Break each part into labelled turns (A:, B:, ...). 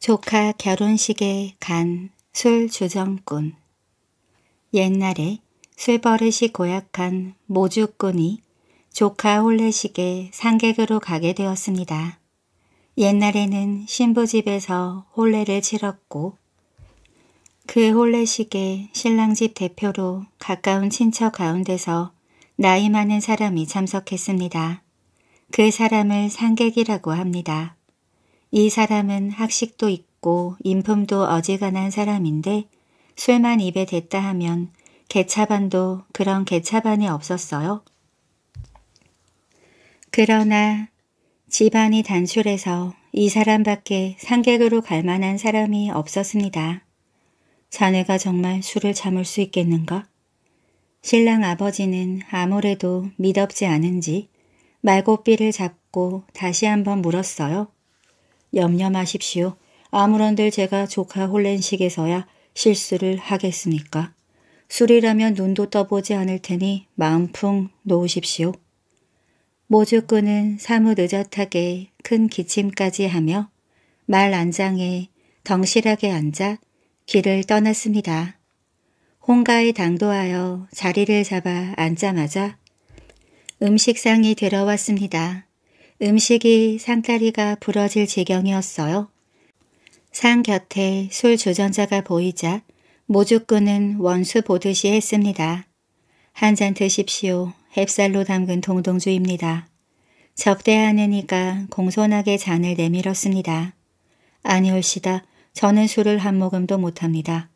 A: 조카 결혼식에 간 술 주정꾼 옛날에 술 버릇이 고약한 모주꾼이 조카 홀례식에 상객으로 가게 되었습니다. 옛날에는 신부집에서 홀례를 치렀고 그 홀례식에 신랑집 대표로 가까운 친척 가운데서 나이 많은 사람이 참석했습니다. 그 사람을 상객이라고 합니다. 이 사람은 학식도 있고 인품도 어지간한 사람인데 술만 입에 댔다 하면 개차반도 그런 개차반이 없었어요. 그러나 집안이 단출해서 이 사람밖에 상객으로 갈 만한 사람이 없었습니다. 자네가 정말 술을 참을 수 있겠는가? 신랑 아버지는 아무래도 미덥지 않은지 말고삐를 잡고 다시 한번 물었어요. 염려 마십시오. 아무런들 제가 조카 홀렌식에서야 실수를 하겠습니까? 술이라면 눈도 떠보지 않을 테니 마음 풍 놓으십시오. 모주꾼은 사뭇 의젓하게 큰 기침까지 하며 말 안장에 덩실하게 앉아 길을 떠났습니다. 홍가에 당도하여 자리를 잡아 앉자마자 음식상이 들어왔습니다. 음식이 상다리가 부러질 지경이었어요. 상 곁에 술 주전자가 보이자 모주꾼은 원수 보듯이 했습니다. 한 잔 드십시오. 햅쌀로 담근 동동주입니다. 접대하는 이가 공손하게 잔을 내밀었습니다. 아니올시다. 저는 술을 한 모금도 못합니다.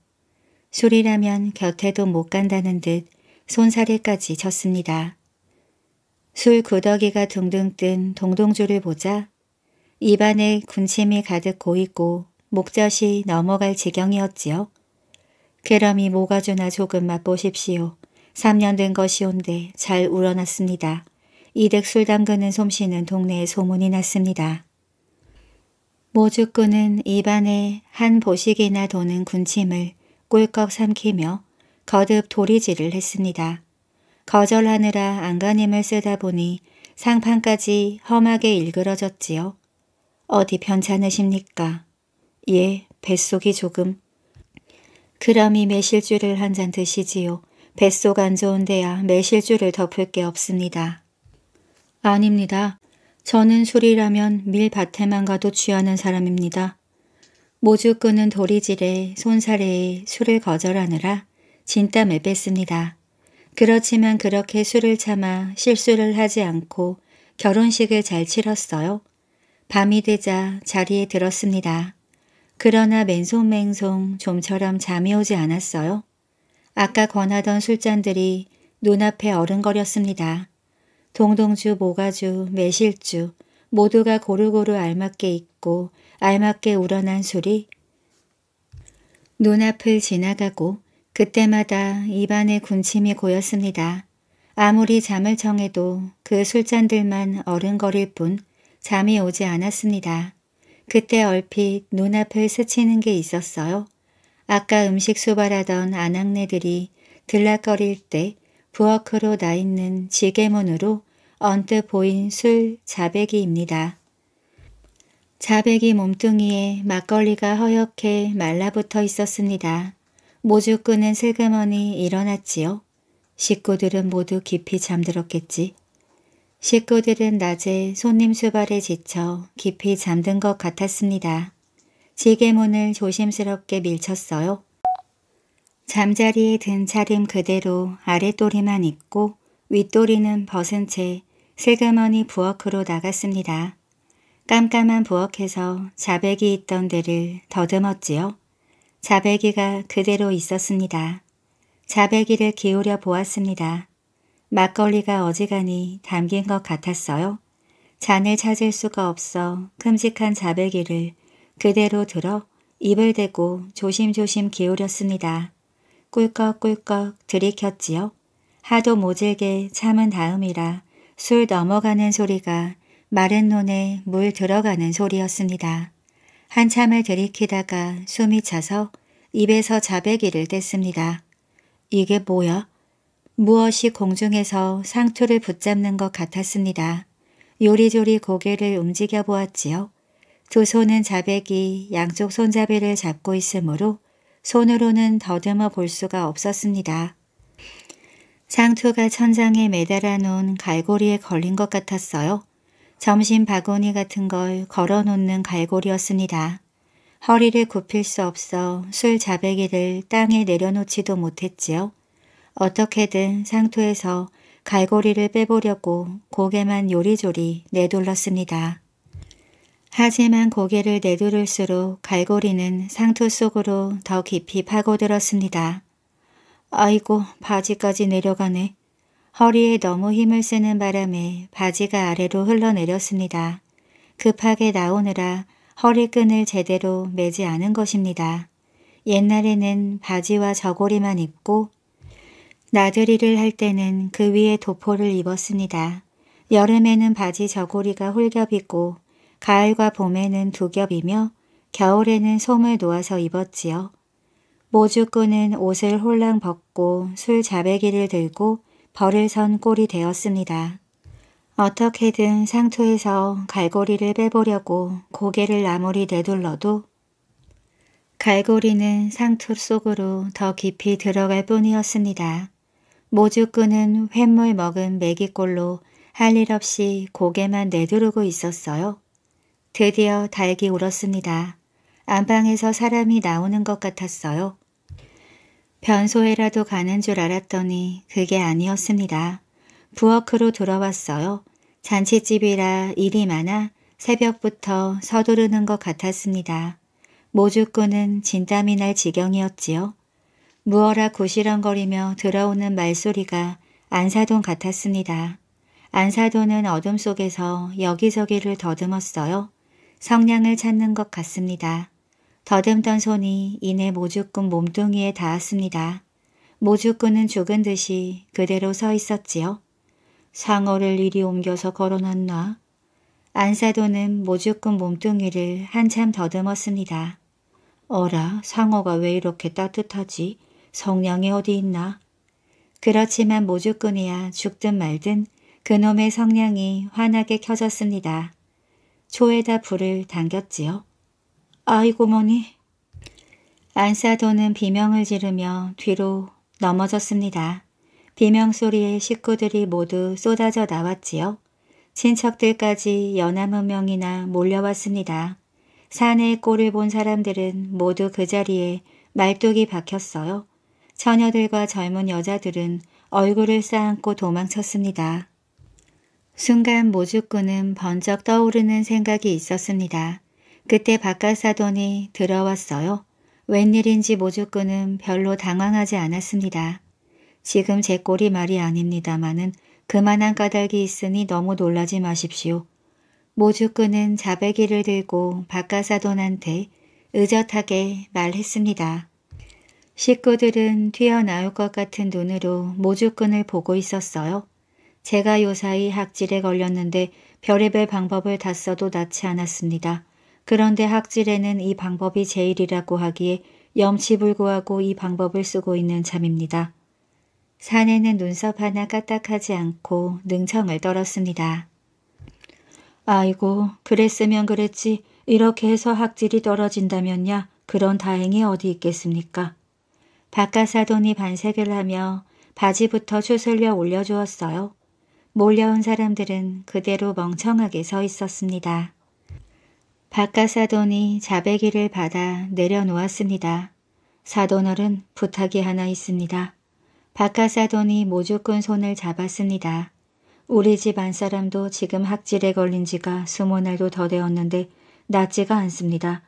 A: 술이라면 곁에도 못 간다는 듯 손사래까지 쳤습니다 술 구더기가 둥둥 뜬 동동주를 보자 입안에 군침이 가득 고이고 목젖이 넘어갈 지경이었지요. 그럼이 모가주나 조금 맛보십시오. 3년 된 것이온데 잘 우러났습니다. 이득술 담그는 솜씨는 동네에 소문이 났습니다. 모주꾼은 입안에 한 보식이나 도는 군침을 꿀꺽 삼키며 거듭 도리질을 했습니다. 거절하느라 안간힘을 쓰다 보니 상판까지 험하게 일그러졌지요. 어디 편찮으십니까? 예, 뱃속이 조금. 그럼이 매실주를 한 잔 드시지요. 뱃속 안 좋은데야 매실주를 덮을 게 없습니다. 아닙니다. 저는 술이라면 밀밭에만 가도 취하는 사람입니다. 모주 끄는 도리질에 손사래에 술을 거절하느라 진땀을 뺐습니다. 그렇지만 그렇게 술을 참아 실수를 하지 않고 결혼식을 잘 치렀어요. 밤이 되자 자리에 들었습니다. 그러나 맨송맹송 좀처럼 잠이 오지 않았어요. 아까 권하던 술잔들이 눈앞에 어른거렸습니다. 동동주, 모가주, 매실주 모두가 고루고루 알맞게 있고 알맞게 우러난 술이 눈앞을 지나가고 그때마다 입안에 군침이 고였습니다. 아무리 잠을 청해도 그 술잔들만 어른거릴 뿐 잠이 오지 않았습니다. 그때 얼핏 눈앞을 스치는 게 있었어요. 아까 음식 수발하던 아낙네들이 들락거릴 때 부엌으로 나 있는 지게문으로 언뜻 보인 술 자배기입니다. 자배기 몸뚱이에 막걸리가 허옇게 말라붙어 있었습니다. 모주 끄는 세그머니 일어났지요. 식구들은 모두 깊이 잠들었겠지. 식구들은 낮에 손님 수발에 지쳐 깊이 잠든 것 같았습니다. 지게문을 조심스럽게 밀쳤어요. 잠자리에 든 차림 그대로 아랫도리만 입고 윗도리는 벗은 채 슬그머니 부엌으로 나갔습니다. 깜깜한 부엌에서 자백이 있던 데를 더듬었지요. 자배기가 그대로 있었습니다. 자배기를 기울여 보았습니다. 막걸리가 어지간히 담긴 것 같았어요. 잔을 찾을 수가 없어 큼직한 자배기를 그대로 들어 입을 대고 조심조심 기울였습니다. 꿀꺽꿀꺽 들이켰지요. 하도 모질게 참은 다음이라 술 넘어가는 소리가 마른 눈에물 들어가는 소리였습니다. 한참을 들이키다가 숨이 차서 입에서 자배기를 뗐습니다. 이게 뭐야? 무엇이 공중에서 상투를 붙잡는 것 같았습니다. 요리조리 고개를 움직여 보았지요. 두 손은 자백이 양쪽 손잡이를 잡고 있으므로 손으로는 더듬어 볼 수가 없었습니다. 상투가 천장에 매달아 놓은 갈고리에 걸린 것 같았어요. 점심 바구니 같은 걸 걸어놓는 갈고리였습니다. 허리를 굽힐 수 없어 술 자배기를 땅에 내려놓지도 못했지요. 어떻게든 상토에서 갈고리를 빼보려고 고개만 요리조리 내둘렀습니다. 하지만 고개를 내두를수록 갈고리는 상투 속으로 더 깊이 파고들었습니다. 아이고 바지까지 내려가네. 허리에 너무 힘을 쓰는 바람에 바지가 아래로 흘러내렸습니다. 급하게 나오느라 허리끈을 제대로 매지 않은 것입니다. 옛날에는 바지와 저고리만 입고 나들이를 할 때는 그 위에 도포를 입었습니다. 여름에는 바지 저고리가 홀겹이고 가을과 봄에는 두 겹이며 겨울에는 솜을 놓아서 입었지요. 모주꾼은 옷을 홀랑 벗고 술 자배기를 들고 벌을 선 꼴이 되었습니다. 어떻게든 상투에서 갈고리를 빼보려고 고개를 아무리 내둘러도 갈고리는 상투 속으로 더 깊이 들어갈 뿐이었습니다. 모주꾼은 횟물 먹은 메기꼴로 할 일 없이 고개만 내두르고 있었어요. 드디어 닭이 울었습니다. 안방에서 사람이 나오는 것 같았어요. 변소에라도 가는 줄 알았더니 그게 아니었습니다. 부엌으로 돌아왔어요 잔치집이라 일이 많아 새벽부터 서두르는 것 같았습니다. 모주꾼은 진땀이 날 지경이었지요. 무어라 구시렁거리며 들어오는 말소리가 안사돈 같았습니다. 안사돈은 어둠 속에서 여기저기를 더듬었어요. 성냥을 찾는 것 같습니다. 더듬던 손이 이내 모주꾼 몸뚱이에 닿았습니다. 모주꾼은 죽은 듯이 그대로 서 있었지요. 상어를 이리 옮겨서 걸어놨나? 안사도는 모주꾼 몸뚱이를 한참 더듬었습니다. 어라, 상어가 왜 이렇게 따뜻하지? 성냥이 어디 있나? 그렇지만 모주꾼이야 죽든 말든 그놈의 성냥이 환하게 켜졌습니다. 초에다 불을 당겼지요. 아이고 머니. 안사도는 비명을 지르며 뒤로 넘어졌습니다. 비명 소리에 식구들이 모두 쏟아져 나왔지요. 친척들까지 연암은 명이나 몰려왔습니다. 산의 꼴을 본 사람들은 모두 그 자리에 말뚝이 박혔어요. 처녀들과 젊은 여자들은 얼굴을 쌓안고 도망쳤습니다. 순간 모주꾼은 번쩍 떠오르는 생각이 있었습니다. 그때 바깥 사돈이 들어왔어요. 웬일인지 모주꾼은 별로 당황하지 않았습니다. 지금 제 꼴이 말이 아닙니다마는 그만한 까닭이 있으니 너무 놀라지 마십시오. 모주꾼은 자배기를 들고 바깥 사돈한테 의젓하게 말했습니다. 식구들은 튀어나올 것 같은 눈으로 모주꾼을 보고 있었어요. 제가 요사이 학질에 걸렸는데 별의별 방법을 다 써도 낫지 않았습니다. 그런데 학질에는 이 방법이 제일이라고 하기에 염치불구하고 이 방법을 쓰고 있는 참입니다. 사내는 눈썹 하나 까딱하지 않고 능청을 떨었습니다. 아이고 그랬으면 그랬지 이렇게 해서 학질이 떨어진다면야 그런 다행이 어디 있겠습니까. 바깥사돈이 반색을 하며 바지부터 추슬려 올려주었어요. 몰려온 사람들은 그대로 멍청하게 서 있었습니다. 바깥 사돈이 자배기를 받아 내려놓았습니다. 사돈어은 부탁이 하나 있습니다. 바깥 사돈이 모주꾼 손을 잡았습니다. 우리 집 안사람도 지금 학질에 걸린 지가 스무 날도 더 되었는데 낫지가 않습니다.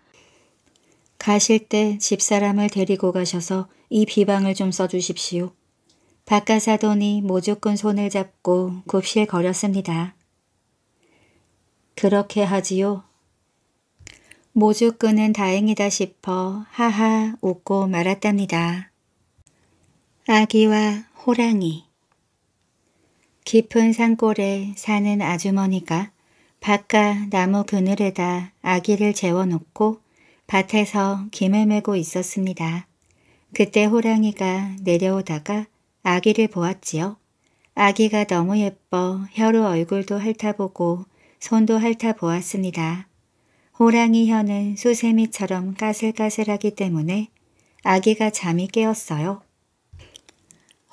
A: 가실 때 집사람을 데리고 가셔서 이 비방을 좀 써주십시오. 바깥 사돈이 모주꾼 손을 잡고 굽실거렸습니다. 그렇게 하지요. 모주꾼은 다행이다 싶어 하하 웃고 말았답니다. 아기와 호랑이 깊은 산골에 사는 아주머니가 바깥 나무 그늘에다 아기를 재워놓고 밭에서 김을 메고 있었습니다. 그때 호랑이가 내려오다가 아기를 보았지요. 아기가 너무 예뻐 혀로 얼굴도 핥아보고 손도 핥아보았습니다. 호랑이 혀는 수세미처럼 까슬까슬하기 때문에 아기가 잠이 깨었어요.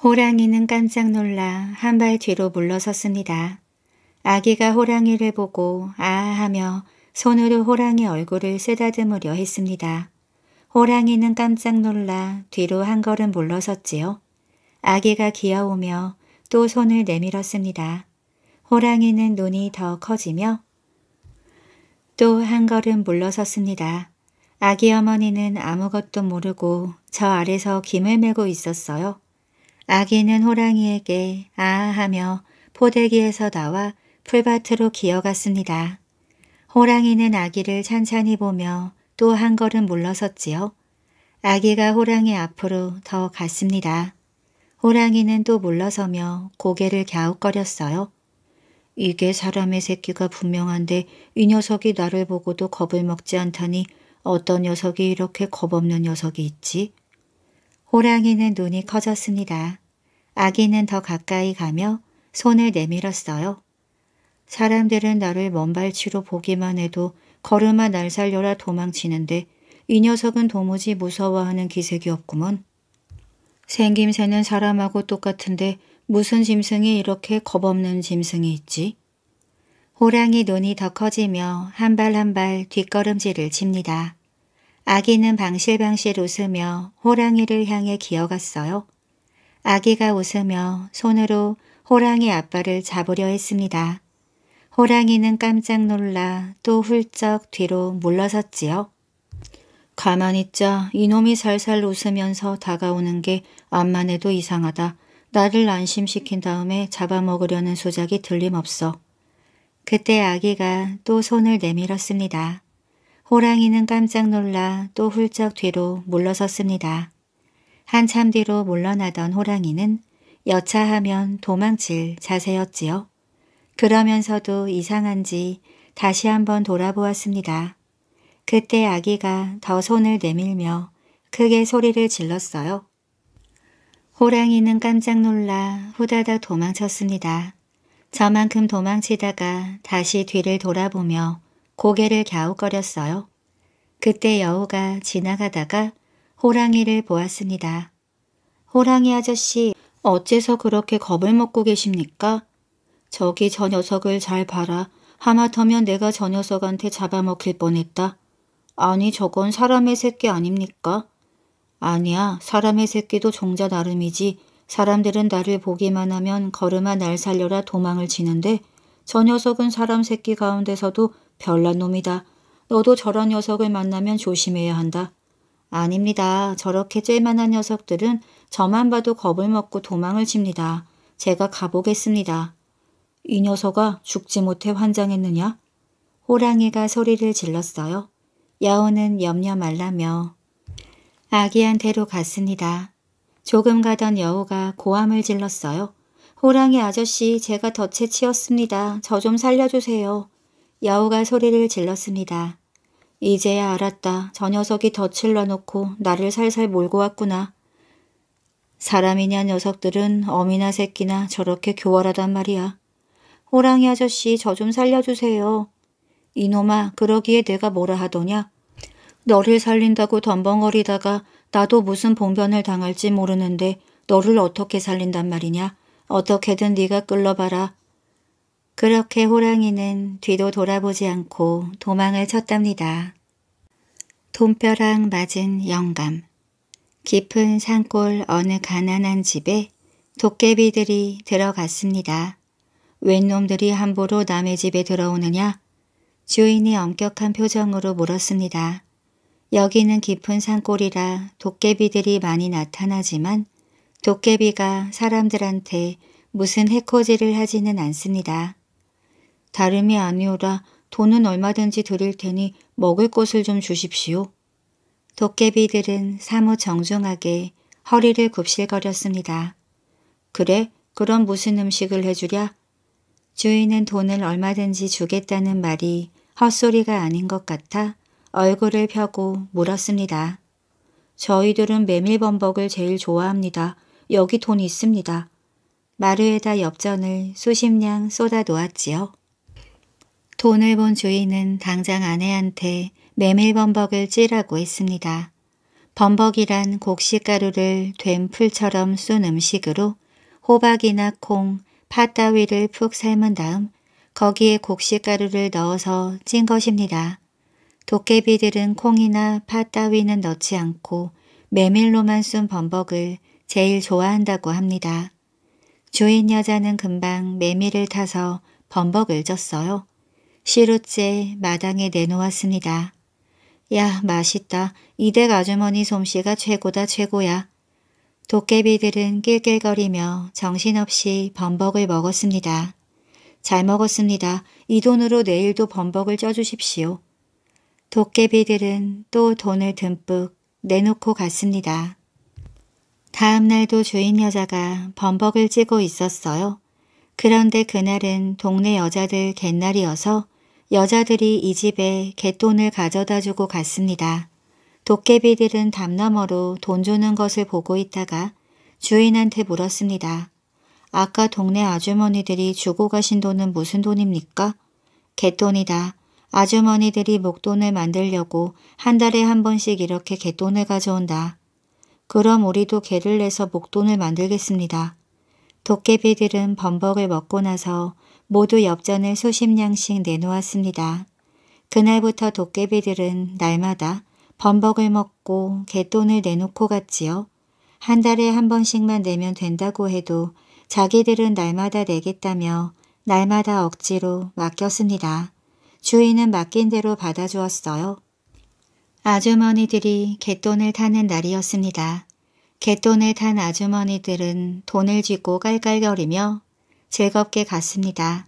A: 호랑이는 깜짝 놀라 한 발 뒤로 물러섰습니다. 아기가 호랑이를 보고 아 하며 손으로 호랑이 얼굴을 쓰다듬으려 했습니다. 호랑이는 깜짝 놀라 뒤로 한 걸음 물러섰지요. 아기가 기어오며 또 손을 내밀었습니다. 호랑이는 눈이 더 커지며 또한 걸음 물러섰습니다. 아기 어머니는 아무것도 모르고 저 아래서 김을 메고 있었어요. 아기는 호랑이에게 아 하며 포대기에서 나와 풀밭으로 기어갔습니다. 호랑이는 아기를 찬찬히 보며 또 한 걸음 물러섰지요. 아기가 호랑이 앞으로 더 갔습니다. 호랑이는 또 물러서며 고개를 갸웃거렸어요. 이게 사람의 새끼가 분명한데 이 녀석이 나를 보고도 겁을 먹지 않다니 어떤 녀석이 이렇게 겁없는 녀석이 있지? 호랑이는 눈이 커졌습니다. 아기는 더 가까이 가며 손을 내밀었어요. 사람들은 나를 먼발치로 보기만 해도 걸음아 날 살려라 도망치는데 이 녀석은 도무지 무서워하는 기색이 없구먼. 생김새는 사람하고 똑같은데 무슨 짐승이 이렇게 겁없는 짐승이 있지? 호랑이 눈이 더 커지며 한 발 한 발 뒷걸음질을 칩니다. 아기는 방실방실 웃으며 호랑이를 향해 기어갔어요. 아기가 웃으며 손으로 호랑이 아빠를 잡으려 했습니다. 호랑이는 깜짝 놀라 또 훌쩍 뒤로 물러섰지요. 가만히 있자 이놈이 살살 웃으면서 다가오는 게 암만 해도 이상하다. 나를 안심시킨 다음에 잡아먹으려는 소작이 들림없어. 그때 아기가 또 손을 내밀었습니다. 호랑이는 깜짝 놀라 또 훌쩍 뒤로 물러섰습니다. 한참 뒤로 물러나던 호랑이는 여차하면 도망칠 자세였지요. 그러면서도 이상한지 다시 한번 돌아보았습니다. 그때 아기가 더 손을 내밀며 크게 소리를 질렀어요. 호랑이는 깜짝 놀라 후다닥 도망쳤습니다. 저만큼 도망치다가 다시 뒤를 돌아보며 고개를 갸웃거렸어요. 그때 여우가 지나가다가 호랑이를 보았습니다. 호랑이 아저씨 어째서 그렇게 겁을 먹고 계십니까? 저기 저 녀석을 잘 봐라. 하마터면 내가 저 녀석한테 잡아먹힐 뻔했다. 아니 저건 사람의 새끼 아닙니까? 아니야, 사람의 새끼도 종자 나름이지. 사람들은 나를 보기만 하면 걸음아 날 살려라 도망을 치는데 저 녀석은 사람 새끼 가운데서도 별난 놈이다. 너도 저런 녀석을 만나면 조심해야 한다. 아닙니다. 저렇게 쬐만한 녀석들은 저만 봐도 겁을 먹고 도망을 칩니다. 제가 가보겠습니다. 이 녀석아 죽지 못해 환장했느냐? 호랑이가 소리를 질렀어요. 야호는 염려 말라며 아기한테로 갔습니다. 조금 가던 여우가 고함을 질렀어요. 호랑이 아저씨 제가 덫에 치였습니다. 저 좀 살려주세요. 여우가 소리를 질렀습니다. 이제야 알았다. 저 녀석이 덫을 놔놓고 나를 살살 몰고 왔구나. 사람이냐 녀석들은 어미나 새끼나 저렇게 교활하단 말이야. 호랑이 아저씨 저 좀 살려주세요. 이놈아 그러기에 내가 뭐라 하더냐. 너를 살린다고 덤벙거리다가 나도 무슨 봉변을 당할지 모르는데 너를 어떻게 살린단 말이냐. 어떻게든 네가 끌러봐라. 그렇게 호랑이는 뒤도 돌아보지 않고 도망을 쳤답니다. 돈벼락 맞은 영감 깊은 산골 어느 가난한 집에 도깨비들이 들어갔습니다. 웬 놈들이 함부로 남의 집에 들어오느냐? 주인이 엄격한 표정으로 물었습니다. 여기는 깊은 산골이라 도깨비들이 많이 나타나지만 도깨비가 사람들한테 무슨 해코지를 하지는 않습니다. 다름이 아니오라 돈은 얼마든지 드릴 테니 먹을 것을 좀 주십시오. 도깨비들은 사무 정중하게 허리를 굽실거렸습니다. 그래? 그럼 무슨 음식을 해주랴? 주인은 돈을 얼마든지 주겠다는 말이 헛소리가 아닌 것 같아 얼굴을 펴고 물었습니다. 저희들은 메밀범벅을 제일 좋아합니다. 여기 돈 있습니다. 마루에다 엽전을 수십냥 쏟아 놓았지요. 돈을 본 주인은 당장 아내한테 메밀범벅을 찌라고 했습니다. 범벅이란 곡식가루를 된 풀처럼 쏜 음식으로 호박이나 콩, 팥 따위를 푹 삶은 다음 거기에 곡식가루를 넣어서 찐 것입니다. 도깨비들은 콩이나 팥 따위는 넣지 않고 메밀로만 쓴 범벅을 제일 좋아한다고 합니다. 주인 여자는 금방 메밀을 타서 범벅을 쪘어요. 시루째 마당에 내놓았습니다. 야 맛있다. 이댁 아주머니 솜씨가 최고다 최고야. 도깨비들은 낄낄거리며 정신없이 범벅을 먹었습니다. 잘 먹었습니다. 이 돈으로 내일도 범벅을 쪄주십시오. 도깨비들은 또 돈을 듬뿍 내놓고 갔습니다. 다음 날도 주인 여자가 범벅을 찌고 있었어요. 그런데 그날은 동네 여자들 갯날이어서 여자들이 이 집에 갯돈을 가져다 주고 갔습니다. 도깨비들은 담 너머로 돈 주는 것을 보고 있다가 주인한테 물었습니다. 아까 동네 아주머니들이 주고 가신 돈은 무슨 돈입니까? 갯돈이다. 아주머니들이 목돈을 만들려고 한 달에 한 번씩 이렇게 개돈을 가져온다. 그럼 우리도 개를 내서 목돈을 만들겠습니다. 도깨비들은 범벅을 먹고 나서 모두 엽전을 수십 냥씩 내놓았습니다. 그날부터 도깨비들은 날마다 범벅을 먹고 개돈을 내놓고 갔지요. 한 달에 한 번씩만 내면 된다고 해도 자기들은 날마다 내겠다며 날마다 억지로 맡겼습니다. 주인은 맡긴 대로 받아주었어요. 아주머니들이 갯돈을 타는 날이었습니다. 갯돈을 탄 아주머니들은 돈을 쥐고 깔깔거리며 즐겁게 갔습니다.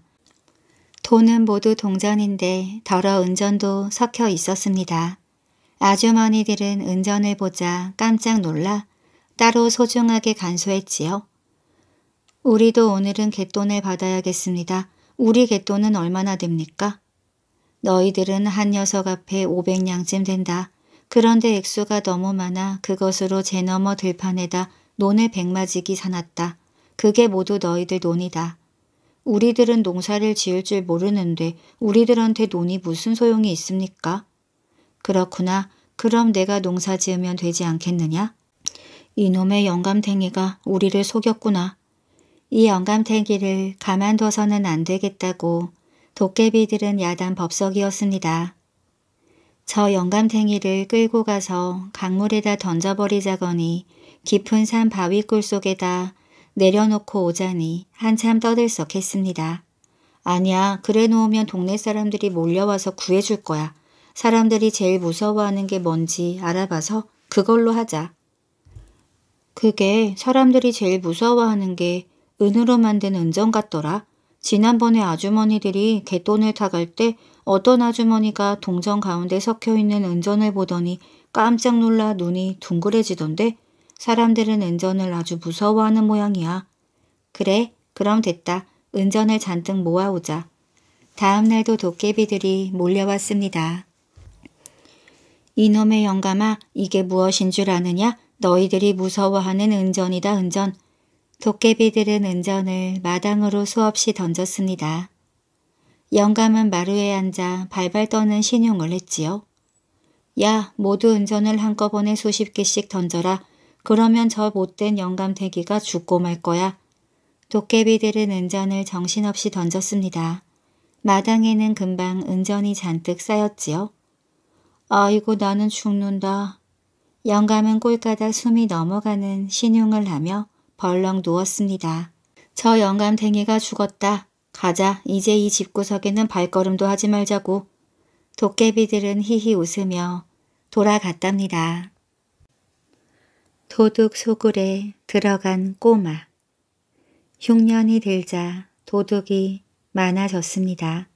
A: 돈은 모두 동전인데 더러 은전도 섞여 있었습니다. 아주머니들은 은전을 보자 깜짝 놀라 따로 소중하게 간소했지요. 우리도 오늘은 갯돈을 받아야겠습니다. 우리 갯돈은 얼마나 됩니까? 너희들은 한 녀석 앞에 500냥쯤 된다. 그런데 액수가 너무 많아 그것으로 제 넘어 들판에다 논을 백마지기 사놨다. 그게 모두 너희들 논이다. 우리들은 농사를 지을 줄 모르는데 우리들한테 논이 무슨 소용이 있습니까? 그렇구나. 그럼 내가 농사 지으면 되지 않겠느냐? 이놈의 영감탱이가 우리를 속였구나. 이 영감탱이를 가만둬서는 안 되겠다고 도깨비들은 야단 법석이었습니다. 저 영감탱이를 끌고 가서 강물에다 던져버리자거니 깊은 산 바위 굴속에다 내려놓고 오자니 한참 떠들썩했습니다. 아니야 그래 놓으면 동네 사람들이 몰려와서 구해줄 거야. 사람들이 제일 무서워하는 게 뭔지 알아봐서 그걸로 하자. 그게 사람들이 제일 무서워하는 게 은으로 만든 은정 같더라. 지난번에 아주머니들이 개돈을 타갈 때 어떤 아주머니가 동전 가운데 섞여 있는 은전을 보더니 깜짝 놀라 눈이 둥그레지던데 사람들은 은전을 아주 무서워하는 모양이야. 그래, 그럼 됐다. 은전을 잔뜩 모아오자. 다음 날도 도깨비들이 몰려왔습니다. 이놈의 영감아, 이게 무엇인 줄 아느냐? 너희들이 무서워하는 은전이다, 은전. 도깨비들은 은전을 마당으로 수없이 던졌습니다. 영감은 마루에 앉아 발발 떠는 신용을 했지요. 야 모두 은전을 한꺼번에 수십 개씩 던져라. 그러면 저 못된 영감 대기가 죽고 말 거야. 도깨비들은 은전을 정신없이 던졌습니다. 마당에는 금방 은전이 잔뜩 쌓였지요. 아이고 나는 죽는다. 영감은 꼴가닥 숨이 넘어가는 신용을 하며 벌렁 누웠습니다. 저 영감탱이가 죽었다. 가자 이제 이 집구석에는 발걸음도 하지 말자고. 도깨비들은 히히 웃으며 돌아갔답니다. 도둑 소굴에 들어간 꼬마 흉년이 들자 도둑이 많아졌습니다.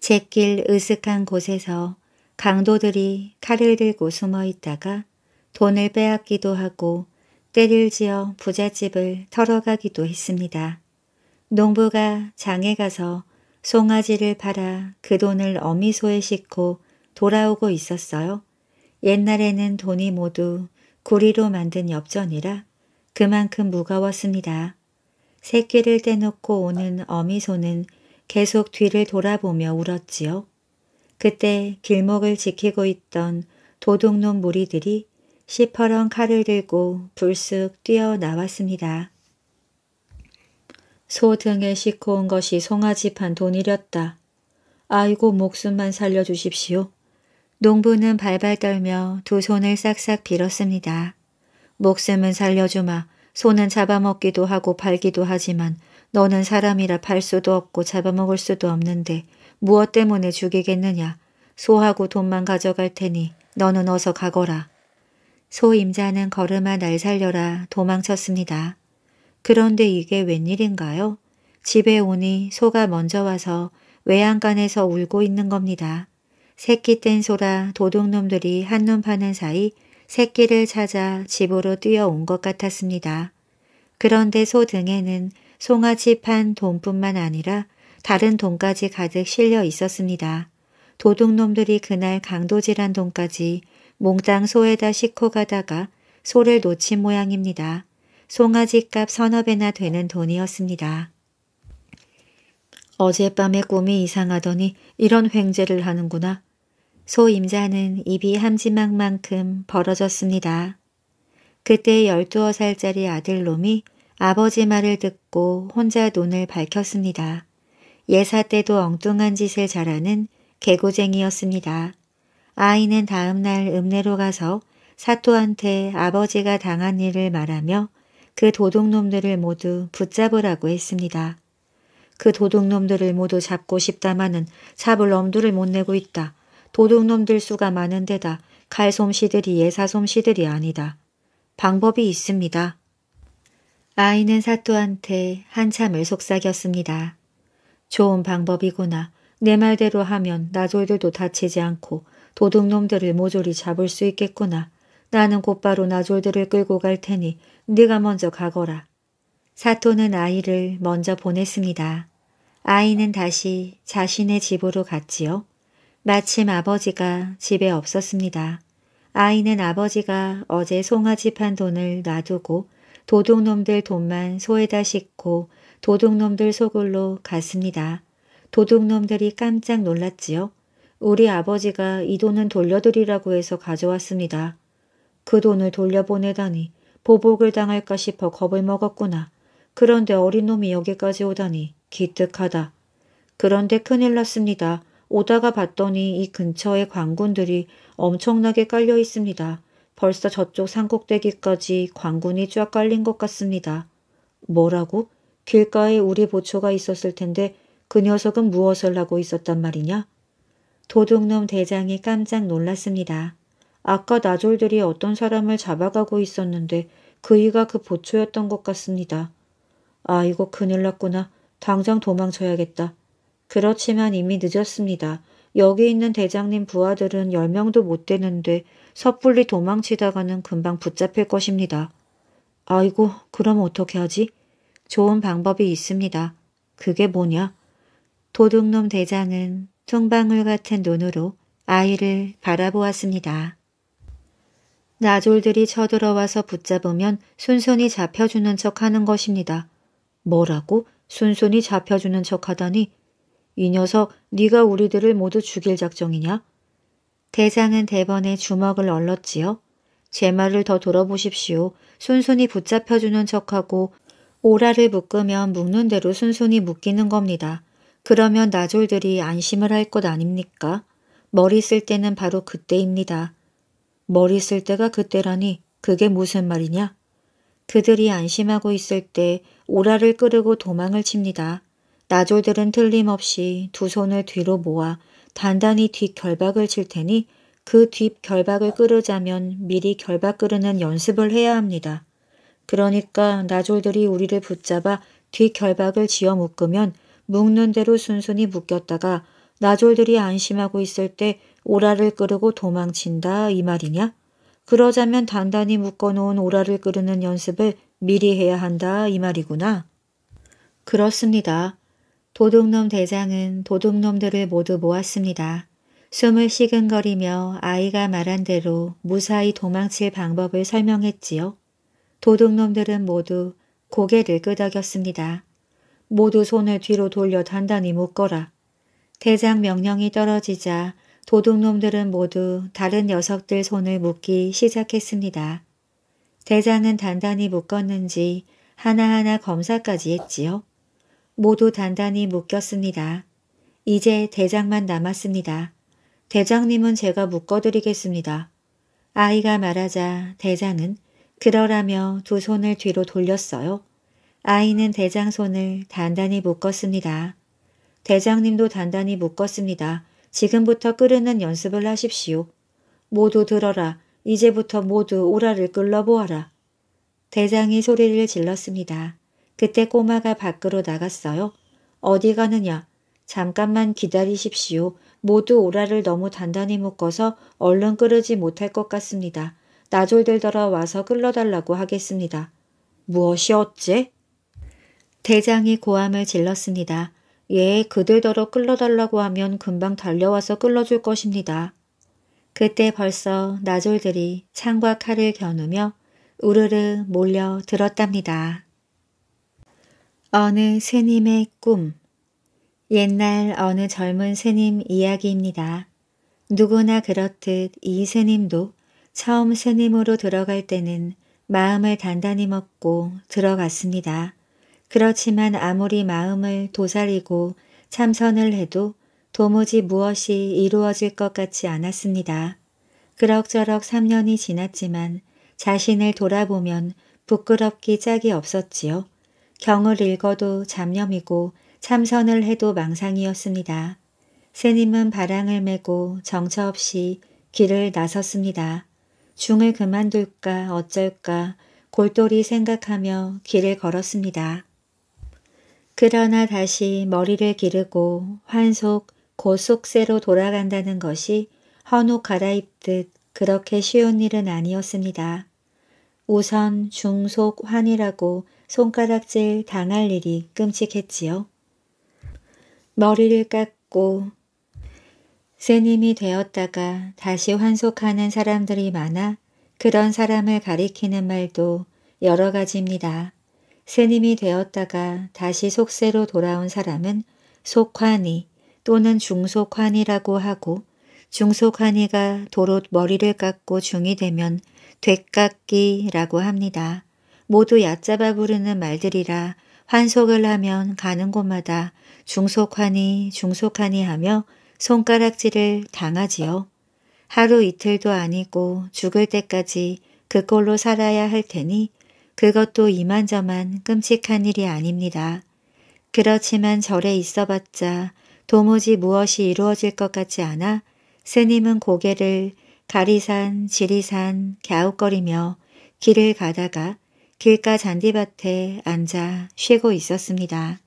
A: 제 길 으슥한 곳에서 강도들이 칼을 들고 숨어 있다가 돈을 빼앗기도 하고 때를 지어 부잣집을 털어가기도 했습니다. 농부가 장에 가서 송아지를 팔아 그 돈을 어미소에 싣고 돌아오고 있었어요. 옛날에는 돈이 모두 구리로 만든 엽전이라 그만큼 무거웠습니다. 새끼를 떼놓고 오는 어미소는 계속 뒤를 돌아보며 울었지요. 그때 길목을 지키고 있던 도둑놈 무리들이 시퍼런 칼을 들고 불쑥 뛰어나왔습니다. 소 등에 싣고 온 것이 송아지판 돈이렸다. 아이고 목숨만 살려주십시오. 농부는 발발 떨며 두 손을 싹싹 빌었습니다. 목숨은 살려주마. 손은 잡아먹기도 하고 팔기도 하지만 너는 사람이라 팔 수도 없고 잡아먹을 수도 없는데 무엇 때문에 죽이겠느냐. 소하고 돈만 가져갈 테니 너는 어서 가거라. 소임자는 걸음아 날 살려라 도망쳤습니다. 그런데 이게 웬일인가요? 집에 오니 소가 먼저 와서 외양간에서 울고 있는 겁니다. 새끼 뗀 소라 도둑놈들이 한눈 파는 사이 새끼를 찾아 집으로 뛰어온 것 같았습니다. 그런데 소 등에는 송아지 판 돈뿐만 아니라 다른 돈까지 가득 실려 있었습니다. 도둑놈들이 그날 강도질한 돈까지 몽땅 소에다 싣고 가다가 소를 놓친 모양입니다. 송아지값 서너 배나 되는 돈이었습니다. 어젯밤에 꿈이 이상하더니 이런 횡재를 하는구나. 소 임자는 입이 함지막만큼 벌어졌습니다. 그때 열두어 살짜리 아들놈이 아버지 말을 듣고 혼자 눈을 밝혔습니다. 예사 때도 엉뚱한 짓을 잘하는 개구쟁이였습니다. 아이는 다음날 읍내로 가서 사또한테 아버지가 당한 일을 말하며 그 도둑놈들을 모두 붙잡으라고 했습니다. 그 도둑놈들을 모두 잡고 싶다마는 잡을 엄두를 못 내고 있다. 도둑놈들 수가 많은데다 칼솜씨들이 예사솜씨들이 아니다. 방법이 있습니다. 아이는 사또한테 한참을 속삭였습니다. 좋은 방법이구나. 내 말대로 하면 나졸들도 다치지 않고 도둑놈들을 모조리 잡을 수 있겠구나. 나는 곧바로 나졸들을 끌고 갈 테니 네가 먼저 가거라. 사토는 아이를 먼저 보냈습니다. 아이는 다시 자신의 집으로 갔지요. 마침 아버지가 집에 없었습니다. 아이는 아버지가 어제 송아지 판 돈을 놔두고 도둑놈들 돈만 소에다 싣고 도둑놈들 소굴로 갔습니다. 도둑놈들이 깜짝 놀랐지요. 우리 아버지가 이 돈은 돌려드리라고 해서 가져왔습니다. 그 돈을 돌려보내다니 보복을 당할까 싶어 겁을 먹었구나. 그런데 어린 놈이 여기까지 오다니 기특하다. 그런데 큰일 났습니다. 오다가 봤더니 이 근처에 관군들이 엄청나게 깔려 있습니다. 벌써 저쪽 산꼭대기까지 관군이 쫙 깔린 것 같습니다. 뭐라고? 길가에 우리 보초가 있었을 텐데 그 녀석은 무엇을 하고 있었단 말이냐? 도둑놈 대장이 깜짝 놀랐습니다. 아까 나졸들이 어떤 사람을 잡아가고 있었는데 그이가 그 보초였던 것 같습니다. 아이고 큰일 났구나. 당장 도망쳐야겠다. 그렇지만 이미 늦었습니다. 여기 있는 대장님 부하들은 열명도못 되는데 섣불리 도망치다가는 금방 붙잡힐 것입니다. 아이고 그럼 어떻게 하지? 좋은 방법이 있습니다. 그게 뭐냐? 도둑놈 대장은 통방울 같은 눈으로 아이를 바라보았습니다. 나졸들이 쳐들어와서 붙잡으면 순순히 잡혀주는 척하는 것입니다. 뭐라고? 순순히 잡혀주는 척하다니? 이 녀석 네가 우리들을 모두 죽일 작정이냐? 대장은 대번에 주먹을 얼렀지요. 제 말을 더 들어보십시오. 순순히 붙잡혀주는 척하고 오라를 묶으면 묶는 대로 순순히 묶이는 겁니다. 그러면 나졸들이 안심을 할 것 아닙니까? 머리 쓸 때는 바로 그때입니다. 머리 쓸 때가 그때라니 그게 무슨 말이냐? 그들이 안심하고 있을 때 오라를 끄르고 도망을 칩니다. 나졸들은 틀림없이 두 손을 뒤로 모아 단단히 뒷결박을 칠 테니 그 뒷결박을 끄르자면 미리 결박 끄르는 연습을 해야 합니다. 그러니까 나졸들이 우리를 붙잡아 뒷결박을 지어 묶으면 묶는 대로 순순히 묶였다가 나졸들이 안심하고 있을 때 오라를 끌고 도망친다 이 말이냐? 그러자면 단단히 묶어놓은 오라를 끌르는 연습을 미리 해야 한다 이 말이구나. 그렇습니다. 도둑놈 대장은 도둑놈들을 모두 모았습니다. 숨을 시근거리며 아이가 말한 대로 무사히 도망칠 방법을 설명했지요. 도둑놈들은 모두 고개를 끄덕였습니다. 모두 손을 뒤로 돌려 단단히 묶어라. 대장 명령이 떨어지자 도둑놈들은 모두 다른 녀석들 손을 묶기 시작했습니다. 대장은 단단히 묶었는지 하나하나 검사까지 했지요. 모두 단단히 묶였습니다. 이제 대장만 남았습니다. 대장님은 제가 묶어드리겠습니다. 아이가 말하자 대장은 그러라며 두 손을 뒤로 돌렸어요. 아이는 대장 손을 단단히 묶었습니다. 대장님도 단단히 묶었습니다. 지금부터 끓이는 연습을 하십시오. 모두 들어라. 이제부터 모두 오라를 끌러보아라. 대장이 소리를 질렀습니다. 그때 꼬마가 밖으로 나갔어요. 어디 가느냐? 잠깐만 기다리십시오. 모두 오라를 너무 단단히 묶어서 얼른 끓이지 못할 것 같습니다. 나졸들더러 와서 끌러달라고 하겠습니다. 무엇이 어째? 대장이 고함을 질렀습니다. 예, 그들더러 끌러달라고 하면 금방 달려와서 끌러줄 것입니다. 그때 벌써 나졸들이 창과 칼을 겨누며 우르르 몰려 들었답니다. 어느 스님의 꿈 옛날 어느 젊은 스님 이야기입니다. 누구나 그렇듯 이 스님도 처음 스님으로 들어갈 때는 마음을 단단히 먹고 들어갔습니다. 그렇지만 아무리 마음을 도살이고 참선을 해도 도무지 무엇이 이루어질 것 같지 않았습니다. 그럭저럭 3년이 지났지만 자신을 돌아보면 부끄럽기 짝이 없었지요. 경을 읽어도 잡념이고 참선을 해도 망상이었습니다. 스님은 바랑을 메고 정처 없이 길을 나섰습니다. 중을 그만둘까 어쩔까 골똘히 생각하며 길을 걸었습니다. 그러나 다시 머리를 기르고 환속 고속세로 돌아간다는 것이 헌옷 갈아입듯 그렇게 쉬운 일은 아니었습니다. 우선 중속 환이라고 손가락질 당할 일이 끔찍했지요. 머리를 깎고 새님이 되었다가 다시 환속하는 사람들이 많아 그런 사람을 가리키는 말도 여러 가지입니다. 스님이 되었다가 다시 속세로 돌아온 사람은 속환이 또는 중속환이라고 하고 중속환이가 도로 머리를 깎고 중이 되면 되깎기라고 합니다. 모두 얕잡아 부르는 말들이라 환속을 하면 가는 곳마다 중속환이 중속환이 하며 손가락질을 당하지요. 하루 이틀도 아니고 죽을 때까지 그꼴로 살아야 할 테니 그것도 이만저만 끔찍한 일이 아닙니다. 그렇지만 절에 있어봤자 도무지 무엇이 이루어질 것 같지 않아 스님은 고개를 가리산, 지리산 갸웃거리며 길을 가다가 길가 잔디밭에 앉아 쉬고 있었습니다.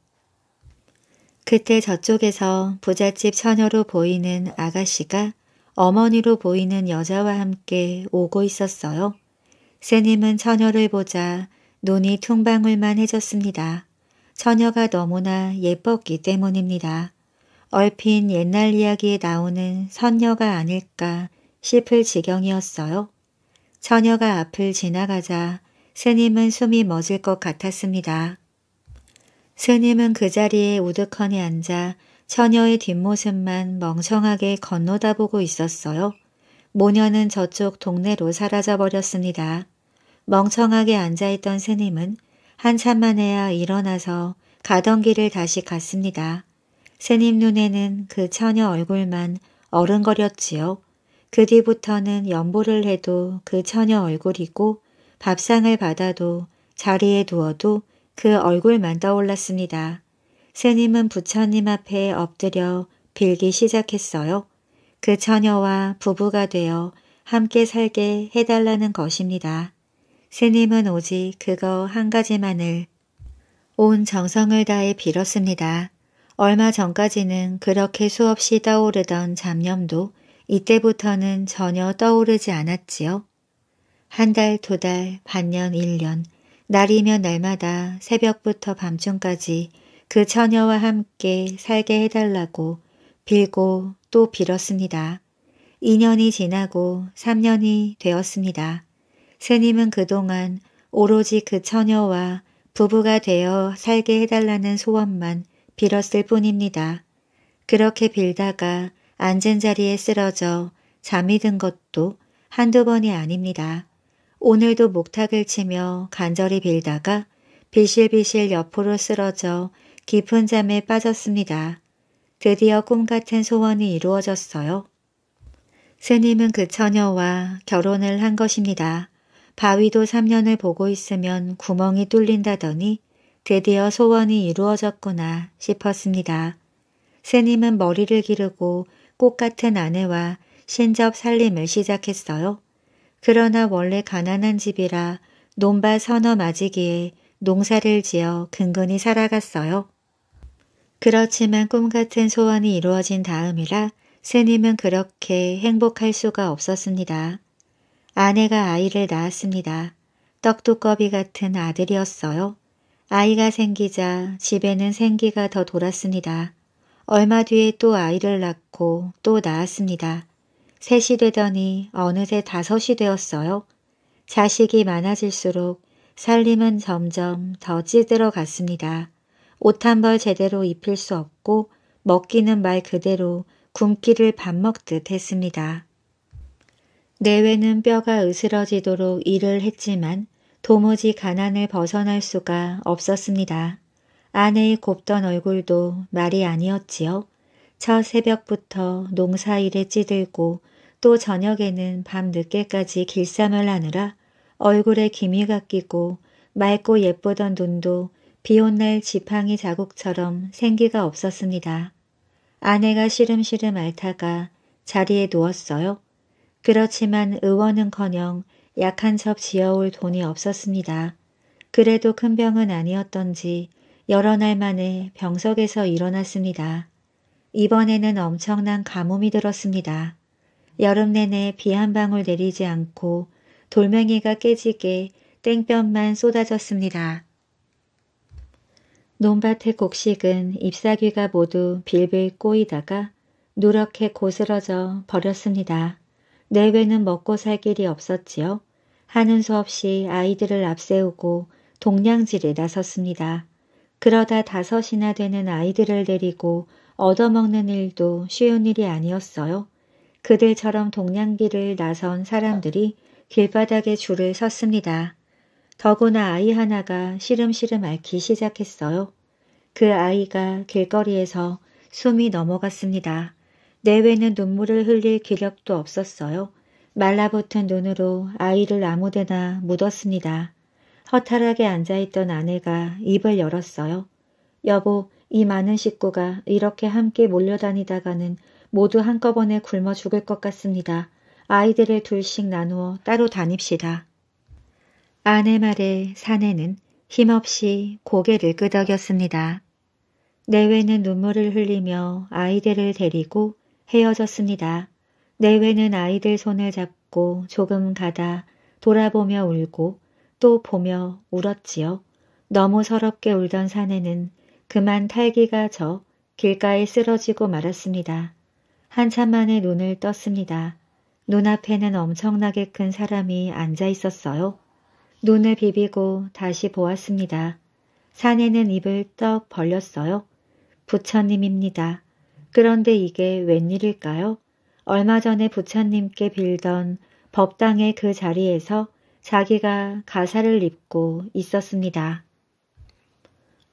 A: 그때 저쪽에서 부잣집 처녀로 보이는 아가씨가 어머니로 보이는 여자와 함께 오고 있었어요. 스님은 처녀를 보자 눈이 퉁방울만 해졌습니다. 처녀가 너무나 예뻤기 때문입니다. 얼핏 옛날 이야기에 나오는 선녀가 아닐까 싶을 지경이었어요. 처녀가 앞을 지나가자 스님은 숨이 멎을 것 같았습니다. 스님은 그 자리에 우드컨에 앉아 처녀의 뒷모습만 멍청하게 건너다보고 있었어요. 모녀는 저쪽 동네로 사라져버렸습니다. 멍청하게 앉아있던 스님은 한참 만에야 일어나서 가던 길을 다시 갔습니다. 스님 눈에는 그 처녀 얼굴만 어른거렸지요. 그 뒤부터는 연보를 해도 그 처녀 얼굴이고 밥상을 받아도 자리에 누워도그 얼굴만 떠올랐습니다. 스님은 부처님 앞에 엎드려 빌기 시작했어요. 그 처녀와 부부가 되어 함께 살게 해달라는 것입니다. 스님은 오직 그거 한 가지만을 온 정성을 다해 빌었습니다. 얼마 전까지는 그렇게 수없이 떠오르던 잡념도 이때부터는 전혀 떠오르지 않았지요. 한 달, 두 달, 반년, 일년, 날이면 날마다 새벽부터 밤중까지 그 처녀와 함께 살게 해달라고 빌고 또 빌었습니다. 2년이 지나고 3년이 되었습니다. 스님은 그동안 오로지 그 처녀와 부부가 되어 살게 해달라는 소원만 빌었을 뿐입니다. 그렇게 빌다가 앉은 자리에 쓰러져 잠이 든 것도 한두 번이 아닙니다. 오늘도 목탁을 치며 간절히 빌다가 비실비실 옆으로 쓰러져 깊은 잠에 빠졌습니다. 드디어 꿈같은 소원이 이루어졌어요. 스님은 그 처녀와 결혼을 한 것입니다. 바위도 3년을 보고 있으면 구멍이 뚫린다더니 드디어 소원이 이루어졌구나 싶었습니다. 스님은 머리를 기르고 꽃같은 아내와 신접 살림을 시작했어요. 그러나 원래 가난한 집이라 논밭 서너 맞이기에 농사를 지어 근근히 살아갔어요. 그렇지만 꿈같은 소원이 이루어진 다음이라 스님은 그렇게 행복할 수가 없었습니다. 아내가 아이를 낳았습니다. 떡두꺼비 같은 아들이었어요. 아이가 생기자 집에는 생기가 더 돌았습니다. 얼마 뒤에 또 아이를 낳고 또 낳았습니다. 셋이 되더니 어느새 다섯이 되었어요. 자식이 많아질수록 살림은 점점 더 찌들어 갔습니다. 옷한벌 제대로 입힐 수 없고 먹기는 말 그대로 굶기를 밥 먹듯 했습니다. 내외는 뼈가 으스러지도록 일을 했지만 도무지 가난을 벗어날 수가 없었습니다. 아내의 곱던 얼굴도 말이 아니었지요. 첫 새벽부터 농사일에 찌들고 또 저녁에는 밤늦게까지 길쌈을 하느라 얼굴에 기미가 끼고 맑고 예쁘던 눈도 비온 날 지팡이 자국처럼 생기가 없었습니다. 아내가 시름시름 앓다가 자리에 누웠어요. 그렇지만 의원은커녕 약한 첩 지어올 돈이 없었습니다. 그래도 큰 병은 아니었던지 여러 날 만에 병석에서 일어났습니다. 이번에는 엄청난 가뭄이 들었습니다. 여름 내내 비 한 방울 내리지 않고 돌멩이가 깨지게 땡볕만 쏟아졌습니다. 논밭의 곡식은 잎사귀가 모두 빌빌 꼬이다가 누렇게 고스러져 버렸습니다. 내외는 먹고 살 길이 없었지요. 하는 수 없이 아이들을 앞세우고 동량질에 나섰습니다. 그러다 다섯이나 되는 아이들을 데리고 얻어먹는 일도 쉬운 일이 아니었어요. 그들처럼 동량비을 나선 사람들이 길바닥에 줄을 섰습니다. 더구나 아이 하나가 시름시름 앓기 시작했어요. 그 아이가 길거리에서 숨이 넘어갔습니다. 내외는 눈물을 흘릴 기력도 없었어요. 말라붙은 눈으로 아이를 아무데나 묻었습니다. 허탈하게 앉아있던 아내가 입을 열었어요. 여보, 이 많은 식구가 이렇게 함께 몰려다니다가는 모두 한꺼번에 굶어 죽을 것 같습니다. 아이들을 둘씩 나누어 따로 다닙시다. 아내 말에 사내는 힘없이 고개를 끄덕였습니다. 내외는 눈물을 흘리며 아이들을 데리고 헤어졌습니다. 내외는 아이들 손을 잡고 조금 가다 돌아보며 울고 또 보며 울었지요. 너무 서럽게 울던 사내는 그만 탈기가 져 길가에 쓰러지고 말았습니다. 한참 만에 눈을 떴습니다. 눈앞에는 엄청나게 큰 사람이 앉아 있었어요. 눈을 비비고 다시 보았습니다. 사내는 입을 떡 벌렸어요. 부처님입니다. 그런데 이게 웬일일까요? 얼마 전에 부처님께 빌던 법당의 그 자리에서 자기가 가사를 입고 있었습니다.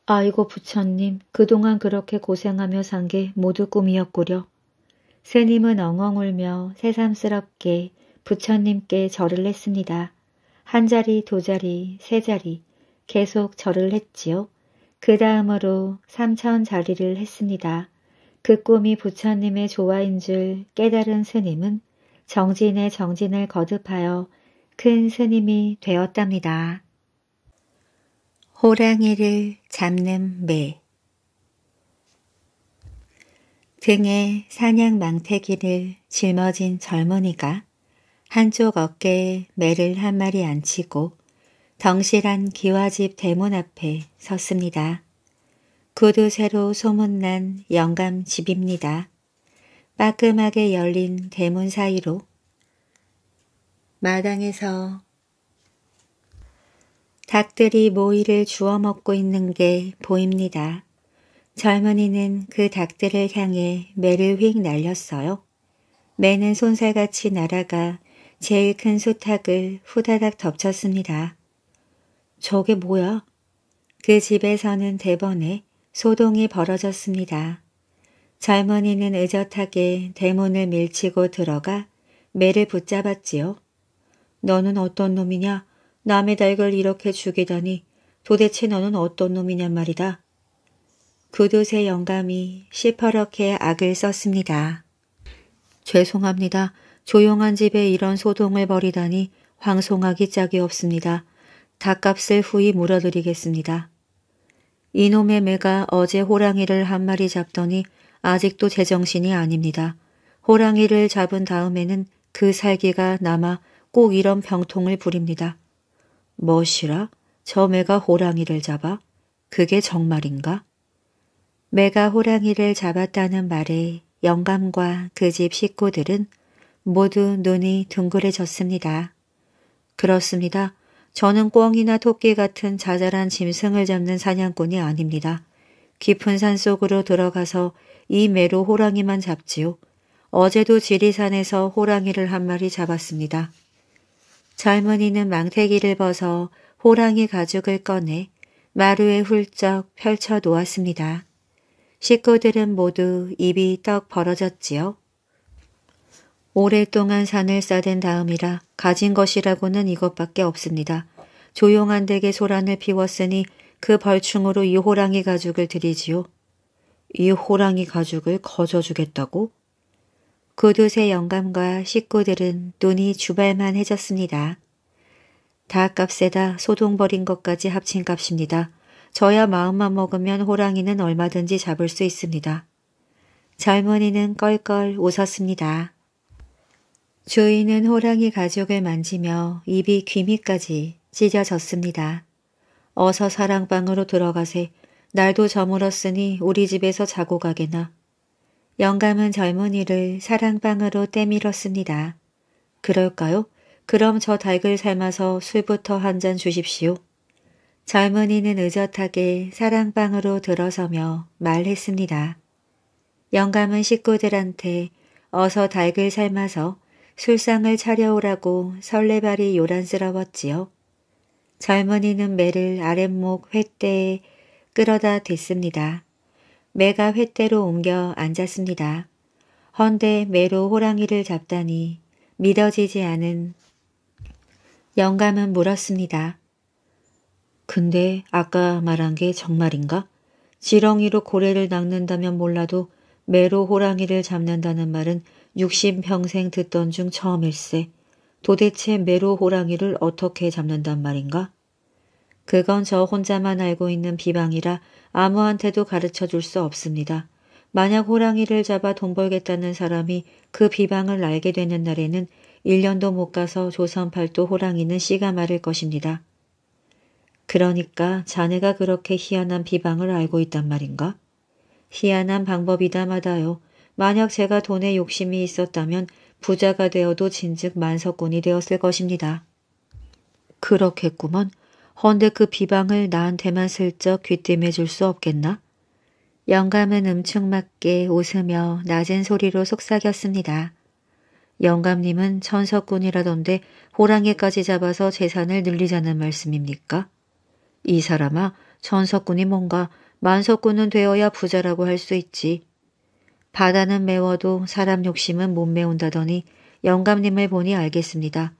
A: 아이고 부처님, 그동안 그렇게 고생하며 산 게 모두 꿈이었구려. 스님은 엉엉 울며 새삼스럽게 부처님께 절을 했습니다. 한 자리, 두 자리, 세 자리 계속 절을 했지요. 그 다음으로 삼천 자리를 했습니다. 그 꿈이 부처님의 조화인 줄 깨달은 스님은 정진의 정진을 거듭하여 큰 스님이 되었답니다. 호랑이를 잡는 매 등에 사냥 망태기를 짊어진 젊은이가 한쪽 어깨에 매를 한 마리 앉히고 덩실한 기와집 대문 앞에 섰습니다. 구두 새로 소문난 영감 집입니다. 빠끔하게 열린 대문 사이로 마당에서 닭들이 모이를 주워 먹고 있는 게 보입니다. 젊은이는 그 닭들을 향해 매를 휙 날렸어요. 매는 손살같이 날아가 제일 큰 소탁을 후다닥 덮쳤습니다. 저게 뭐야? 그 집에서는 대번에 소동이 벌어졌습니다. 젊은이는 의젓하게 대문을 밀치고 들어가 매를 붙잡았지요. 너는 어떤 놈이냐? 남의 달을 이렇게 죽이다니 도대체 너는 어떤 놈이냔 말이다. 그두쇠 영감이 시퍼렇게 악을 썼습니다. 죄송합니다. 조용한 집에 이런 소동을 벌이다니 황송하기 짝이 없습니다. 닭값을 후히 물어드리겠습니다. 이놈의 매가 어제 호랑이를 한 마리 잡더니 아직도 제정신이 아닙니다. 호랑이를 잡은 다음에는 그 살기가 남아 꼭 이런 병통을 부립니다. 멋이라? 저 매가 호랑이를 잡아? 그게 정말인가? 매가 호랑이를 잡았다는 말에 영감과 그 집 식구들은 모두 눈이 둥그레졌습니다. 그렇습니다. 저는 꿩이나 토끼 같은 자잘한 짐승을 잡는 사냥꾼이 아닙니다. 깊은 산속으로 들어가서 이메로 호랑이만 잡지요. 어제도 지리산에서 호랑이를 한 마리 잡았습니다. 젊은이는 망태기를 벗어 호랑이 가죽을 꺼내 마루에 훌쩍 펼쳐 놓았습니다. 식구들은 모두 입이 떡 벌어졌지요. 오랫동안 산을 싸댄 다음이라 가진 것이라고는 이것밖에 없습니다. 조용한 댁에 소란을 피웠으니 그 벌충으로 이 호랑이 가죽을 드리지요. 이 호랑이 가죽을 거저 주겠다고? 고두새 영감과 식구들은 눈이 주발만 해졌습니다. 다 값에다 소동 벌인 것까지 합친 값입니다. 저야 마음만 먹으면 호랑이는 얼마든지 잡을 수 있습니다. 젊은이는 껄껄 웃었습니다. 주인은 호랑이 가죽을 만지며 입이 귀미까지 찢어졌습니다. 어서 사랑방으로 들어가세. 날도 저물었으니 우리 집에서 자고 가게나. 영감은 젊은이를 사랑방으로 때밀었습니다. 그럴까요? 그럼 저 닭을 삶아서 술부터 한 잔 주십시오. 젊은이는 의젓하게 사랑방으로 들어서며 말했습니다. 영감은 식구들한테 어서 닭을 삶아서 술상을 차려오라고 설레발이 요란스러웠지요. 젊은이는 매를 아랫목 횃대에 끌어다 댔습니다. 매가 횃대로 옮겨 앉았습니다. 헌데 매로 호랑이를 잡다니 믿어지지 않은 영감은 물었습니다. 근데 아까 말한 게 정말인가? 지렁이로 고래를 낚는다면 몰라도 매로 호랑이를 잡는다는 말은 육십 평생 듣던 중 처음일세. 도대체 메로 호랑이를 어떻게 잡는단 말인가? 그건 저 혼자만 알고 있는 비방이라 아무한테도 가르쳐 줄 수 없습니다. 만약 호랑이를 잡아 돈 벌겠다는 사람이 그 비방을 알게 되는 날에는 1년도 못 가서 조선팔도 호랑이는 씨가 마를 것입니다. 그러니까 자네가 그렇게 희한한 비방을 알고 있단 말인가? 희한한 방법이다 마다요. 만약 제가 돈에 욕심이 있었다면 부자가 되어도 진즉 만석군이 되었을 것입니다. 그렇겠구먼. 헌데 그 비방을 나한테만 슬쩍 귀띔해 줄 수 없겠나? 영감은 음충맞게 웃으며 낮은 소리로 속삭였습니다. 영감님은 천석군이라던데 호랑이까지 잡아서 재산을 늘리자는 말씀입니까? 이 사람아, 천석군이 뭔가 만석군은 되어야 부자라고 할 수 있지. 바다는 매워도 사람 욕심은 못메운다더니 영감님을 보니 알겠습니다.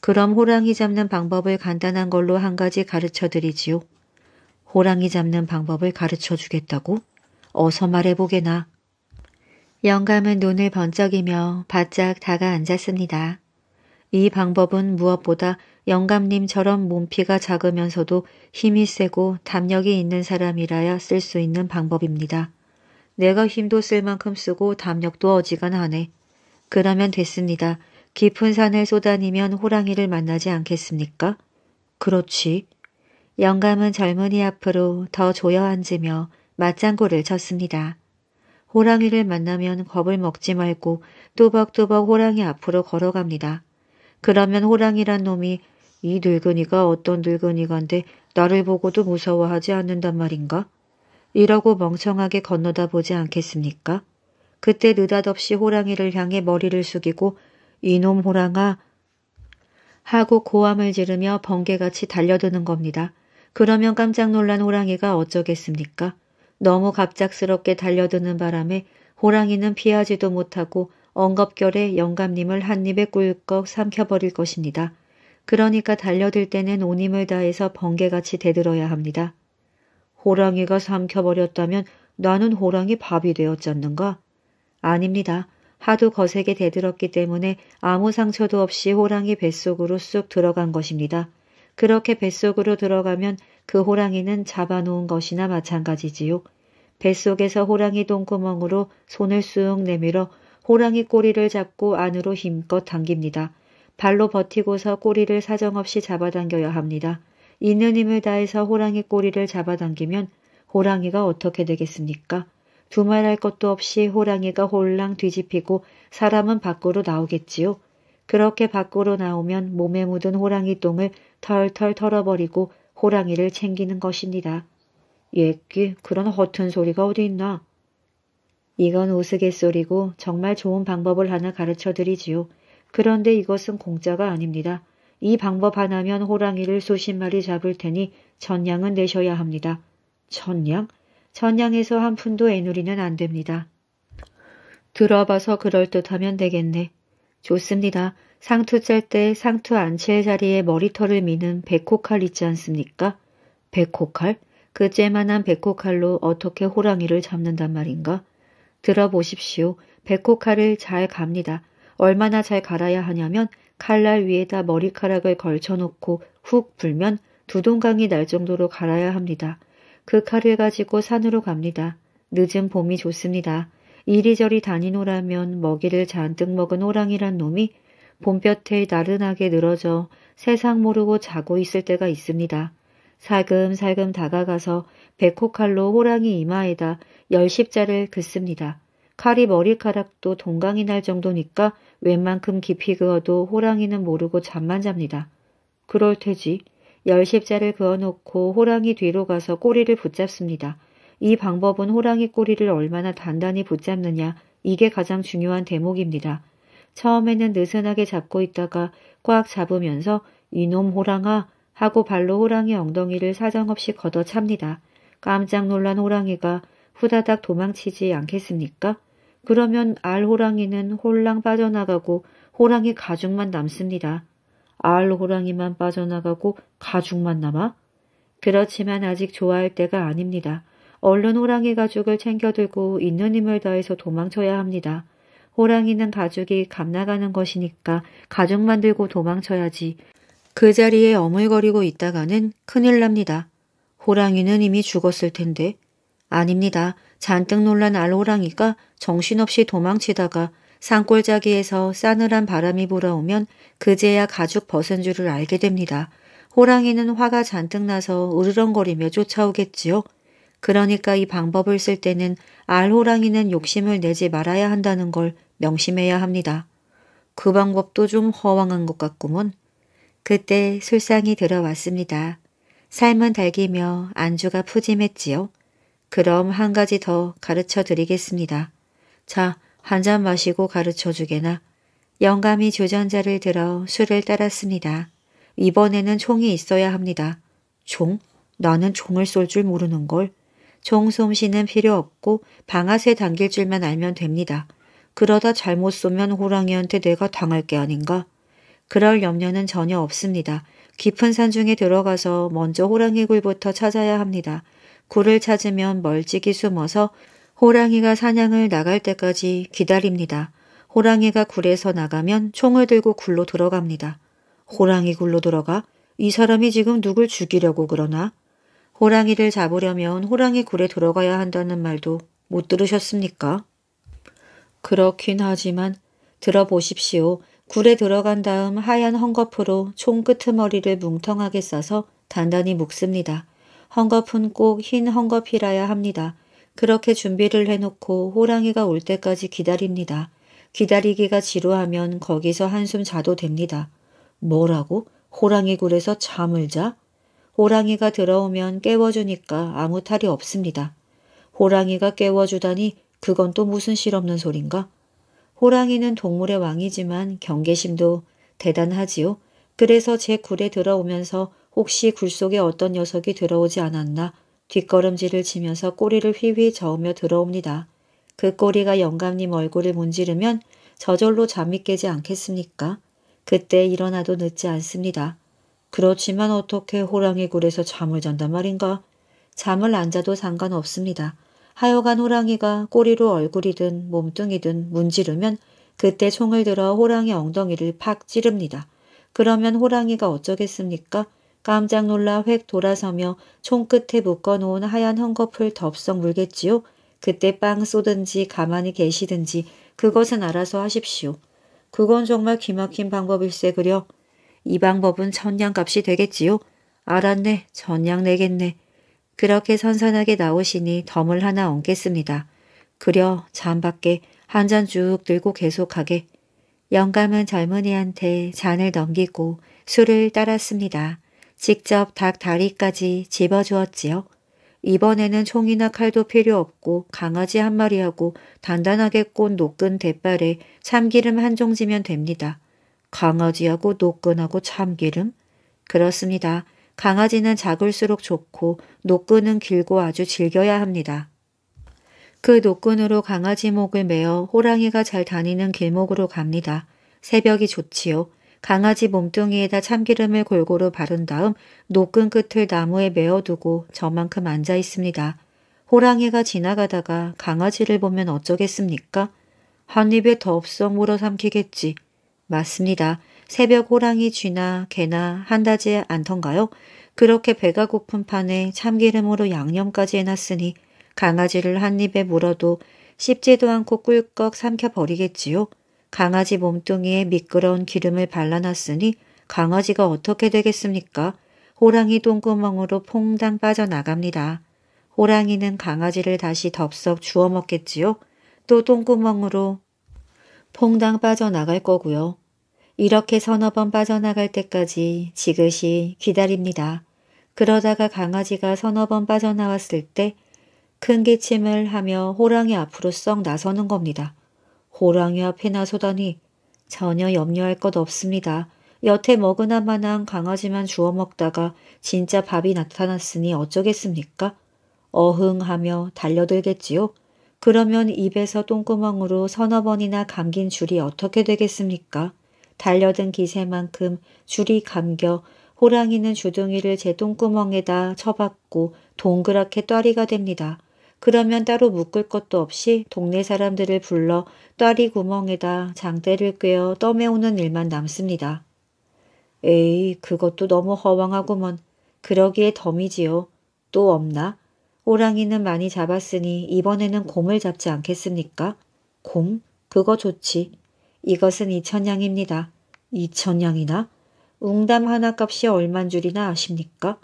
A: 그럼 호랑이 잡는 방법을 간단한 걸로 한 가지 가르쳐드리지요. 호랑이 잡는 방법을 가르쳐주겠다고? 어서 말해보게나. 영감은 눈을 번쩍이며 바짝 다가앉았습니다. 이 방법은 무엇보다 영감님처럼 몸피가 작으면서도 힘이 세고 담력이 있는 사람이라야 쓸 수 있는 방법입니다. 내가 힘도 쓸 만큼 쓰고 담력도 어지간하네. 그러면 됐습니다. 깊은 산을 쏘다니면 호랑이를 만나지 않겠습니까? 그렇지. 영감은 젊은이 앞으로 더 조여 앉으며 맞장구를 쳤습니다. 호랑이를 만나면 겁을 먹지 말고 또박또박 호랑이 앞으로 걸어갑니다. 그러면 호랑이란 놈이 이 늙은이가 어떤 늙은이간데 나를 보고도 무서워하지 않는단 말인가? 이러고 멍청하게 건너다 보지 않겠습니까? 그때 느닷없이 호랑이를 향해 머리를 숙이고 이놈 호랑아 하고 고함을 지르며 번개같이 달려드는 겁니다. 그러면 깜짝 놀란 호랑이가 어쩌겠습니까? 너무 갑작스럽게 달려드는 바람에 호랑이는 피하지도 못하고 엉겁결에 영감님을 한 입에 꿀꺽 삼켜버릴 것입니다. 그러니까 달려들 때는 온 힘을 다해서 번개같이 대들어야 합니다. 호랑이가 삼켜버렸다면 나는 호랑이 밥이 되었잖는가? 아닙니다. 하도 거세게 대들었기 때문에 아무 상처도 없이 호랑이 뱃속으로 쑥 들어간 것입니다. 그렇게 뱃속으로 들어가면 그 호랑이는 잡아놓은 것이나 마찬가지지요. 뱃속에서 호랑이 똥구멍으로 손을 쑥 내밀어 호랑이 꼬리를 잡고 안으로 힘껏 당깁니다. 발로 버티고서 꼬리를 사정없이 잡아당겨야 합니다. 있는 힘을 다해서 호랑이 꼬리를 잡아당기면 호랑이가 어떻게 되겠습니까? 두말할 것도 없이 호랑이가 홀랑 뒤집히고 사람은 밖으로 나오겠지요. 그렇게 밖으로 나오면 몸에 묻은 호랑이 똥을 털털 털어버리고 호랑이를 챙기는 것입니다. 예끼 그런 허튼 소리가 어디 있나? 이건 우스갯소리고 정말 좋은 방법을 하나 가르쳐드리지요. 그런데 이것은 공짜가 아닙니다. 이 방법 하나면 호랑이를 수십 마리 잡을 테니 전량은 내셔야 합니다. 전량? 전량에서한 푼도 애누리는 안 됩니다. 들어봐서 그럴듯하면 되겠네. 좋습니다. 상투 짤 때 상투 안채 자리에 머리털을 미는 백호칼 있지 않습니까? 백호칼? 그 쬐만한 백호칼로 어떻게 호랑이를 잡는단 말인가? 들어보십시오. 백호칼을 잘 갑니다. 얼마나 잘 갈아야 하냐면 칼날 위에다 머리카락을 걸쳐놓고 훅 불면 두동강이 날 정도로 갈아야 합니다. 그 칼을 가지고 산으로 갑니다. 늦은 봄이 좋습니다. 이리저리 다니노라면 먹이를 잔뜩 먹은 호랑이란 놈이 봄볕에 나른하게 늘어져 세상 모르고 자고 있을 때가 있습니다. 살금살금 다가가서 백호칼로 호랑이 이마에다 열십자를 긋습니다. 칼이 머리카락도 동강이 날 정도니까 웬만큼 깊이 그어도 호랑이는 모르고 잠만 잡니다. 그럴 테지. 열십자를 그어놓고 호랑이 뒤로 가서 꼬리를 붙잡습니다. 이 방법은 호랑이 꼬리를 얼마나 단단히 붙잡느냐 이게 가장 중요한 대목입니다. 처음에는 느슨하게 잡고 있다가 꽉 잡으면서 이놈 호랑아 하고 발로 호랑이 엉덩이를 사정없이 걷어찹니다. 깜짝 놀란 호랑이가 후다닥 도망치지 않겠습니까? 그러면 알호랑이는 홀랑 빠져나가고 호랑이 가죽만 남습니다. 알호랑이만 빠져나가고 가죽만 남아? 그렇지만 아직 좋아할 때가 아닙니다. 얼른 호랑이 가죽을 챙겨들고 있는 힘을 다해서 도망쳐야 합니다. 호랑이는 가죽이 감나가는 것이니까 가죽만 들고 도망쳐야지. 그 자리에 어물거리고 있다가는 큰일 납니다. 호랑이는 이미 죽었을 텐데. 아닙니다. 잔뜩 놀란 알호랑이가 정신없이 도망치다가 산골짜기에서 싸늘한 바람이 불어오면 그제야 가죽 벗은 줄을 알게 됩니다. 호랑이는 화가 잔뜩 나서 으르렁거리며 쫓아오겠지요. 그러니까 이 방법을 쓸 때는 알호랑이는 욕심을 내지 말아야 한다는 걸 명심해야 합니다. 그 방법도 좀 허황한 것 같구먼. 그때 술상이 들어왔습니다. 삶은 달기며 안주가 푸짐했지요. 그럼 한 가지 더 가르쳐 드리겠습니다. 자, 한 잔 마시고 가르쳐 주게나. 영감이 주전자를 들어 술을 따랐습니다. 이번에는 총이 있어야 합니다. 총? 나는 총을 쏠 줄 모르는걸. 총 솜씨는 필요 없고 방아쇠 당길 줄만 알면 됩니다. 그러다 잘못 쏘면 호랑이한테 내가 당할 게 아닌가? 그럴 염려는 전혀 없습니다. 깊은 산 중에 들어가서 먼저 호랑이 굴부터 찾아야 합니다. 굴을 찾으면 멀찍이 숨어서 호랑이가 사냥을 나갈 때까지 기다립니다. 호랑이가 굴에서 나가면 총을 들고 굴로 들어갑니다. 호랑이 굴로 들어가? 이 사람이 지금 누굴 죽이려고 그러나? 호랑이를 잡으려면 호랑이 굴에 들어가야 한다는 말도 못 들으셨습니까? 그렇긴 하지만 들어보십시오. 굴에 들어간 다음 하얀 헝겊으로 총 끄트머리를 뭉텅하게 싸서 단단히 묶습니다. 헝겊은 꼭 흰 헝겊이라야 합니다. 그렇게 준비를 해놓고 호랑이가 올 때까지 기다립니다. 기다리기가 지루하면 거기서 한숨 자도 됩니다. 뭐라고? 호랑이 굴에서 잠을 자? 호랑이가 들어오면 깨워주니까 아무 탈이 없습니다. 호랑이가 깨워주다니 그건 또 무슨 실없는 소린가? 호랑이는 동물의 왕이지만 경계심도 대단하지요. 그래서 제 굴에 들어오면서 혹시 굴속에 어떤 녀석이 들어오지 않았나 뒷걸음질을 치면서 꼬리를 휘휘 저으며 들어옵니다. 그 꼬리가 영감님 얼굴을 문지르면 저절로 잠이 깨지 않겠습니까? 그때 일어나도 늦지 않습니다. 그렇지만 어떻게 호랑이 굴에서 잠을 잔단 말인가? 잠을 안 자도 상관없습니다. 하여간 호랑이가 꼬리로 얼굴이든 몸뚱이든 문지르면 그때 총을 들어 호랑이 엉덩이를 팍 찌릅니다. 그러면 호랑이가 어쩌겠습니까? 깜짝 놀라 획 돌아서며 총끝에 묶어놓은 하얀 헝겊을 덥석 물겠지요. 그때 빵 쏘든지 가만히 계시든지 그것은 알아서 하십시오. 그건 정말 기막힌 방법일세 그려. 이 방법은 천냥값이 되겠지요. 알았네. 천냥 내겠네. 그렇게 선선하게 나오시니 덤을 하나 얹겠습니다. 그려 잠 밖에 한 잔 쭉 들고 계속하게. 영감은 젊은이한테 잔을 넘기고 술을 따랐습니다. 직접 닭 다리까지 집어주었지요. 이번에는 총이나 칼도 필요 없고 강아지 한 마리하고 단단하게 꼰 노끈 대빨에 참기름 한 종지면 됩니다. 강아지하고 노끈하고 참기름? 그렇습니다. 강아지는 작을수록 좋고 노끈은 길고 아주 질겨야 합니다. 그 노끈으로 강아지 목을 메어 호랑이가 잘 다니는 길목으로 갑니다. 새벽이 좋지요. 강아지 몸뚱이에다 참기름을 골고루 바른 다음 노끈 끝을 나무에 메어두고 저만큼 앉아 있습니다. 호랑이가 지나가다가 강아지를 보면 어쩌겠습니까? 한 입에 덥어 물어삼키겠지. 맞습니다. 새벽 호랑이 쥐나 개나 한다지 않던가요? 그렇게 배가 고픈 판에 참기름으로 양념까지 해놨으니 강아지를 한 입에 물어도 씹지도 않고 꿀꺽 삼켜버리겠지요. 강아지 몸뚱이에 미끄러운 기름을 발라놨으니 강아지가 어떻게 되겠습니까? 호랑이 똥구멍으로 퐁당 빠져나갑니다. 호랑이는 강아지를 다시 덥석 주워 먹겠지요. 또 똥구멍으로 퐁당 빠져나갈 거고요. 이렇게 서너 번 빠져나갈 때까지 지그시 기다립니다. 그러다가 강아지가 서너 번 빠져나왔을 때 큰 기침을 하며 호랑이 앞으로 썩 나서는 겁니다. 호랑이 앞에나 서다니 전혀 염려할 것 없습니다. 여태 먹으나 마나한 강아지만 주워 먹다가 진짜 밥이 나타났으니 어쩌겠습니까? 어흥하며 달려들겠지요. 그러면 입에서 똥구멍으로 서너 번이나 감긴 줄이 어떻게 되겠습니까? 달려든 기세만큼 줄이 감겨 호랑이는 주둥이를 제 똥구멍에다 쳐박고 동그랗게 떠리가 됩니다. 그러면 따로 묶을 것도 없이 동네 사람들을 불러 딸이 구멍에다 장대를 꿰어 떠매우는 일만 남습니다. 에이, 그것도 너무 허황하구먼 그러기에 덤이지요. 또 없나? 호랑이는 많이 잡았으니 이번에는 곰을 잡지 않겠습니까? 곰? 그거 좋지. 이것은 이천냥입니다. 이천냥이나? 웅담 하나 값이 얼만 줄이나 아십니까?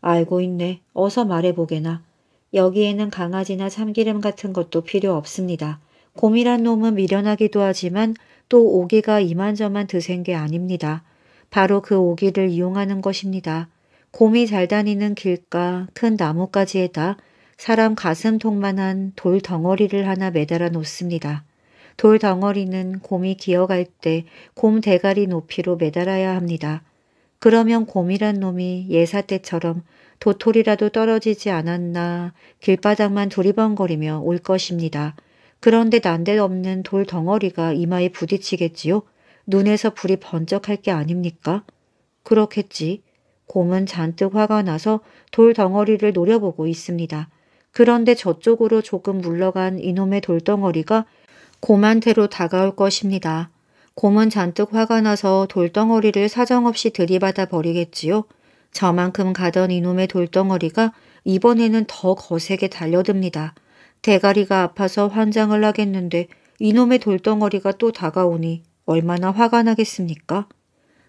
A: 알고 있네. 어서 말해보게나. 여기에는 강아지나 참기름 같은 것도 필요 없습니다. 곰이란 놈은 미련하기도 하지만 또 오기가 이만저만 드센 게 아닙니다. 바로 그 오기를 이용하는 것입니다. 곰이 잘 다니는 길가 큰 나뭇가지에다 사람 가슴통만한 돌 덩어리를 하나 매달아 놓습니다. 돌 덩어리는 곰이 기어갈 때 곰 대가리 높이로 매달아야 합니다. 그러면 곰이란 놈이 예사 때처럼 도토리라도 떨어지지 않았나 길바닥만 두리번거리며 올 것입니다. 그런데 난데없는 돌 덩어리가 이마에 부딪히겠지요? 눈에서 불이 번쩍할 게 아닙니까? 그렇겠지. 곰은 잔뜩 화가 나서 돌 덩어리를 노려보고 있습니다. 그런데 저쪽으로 조금 물러간 이놈의 돌덩어리가 곰한테로 다가올 것입니다. 곰은 잔뜩 화가 나서 돌덩어리를 사정없이 들이받아 버리겠지요. 저만큼 가던 이놈의 돌덩어리가 이번에는 더 거세게 달려듭니다. 대가리가 아파서 환장을 하겠는데 이놈의 돌덩어리가 또 다가오니 얼마나 화가 나겠습니까?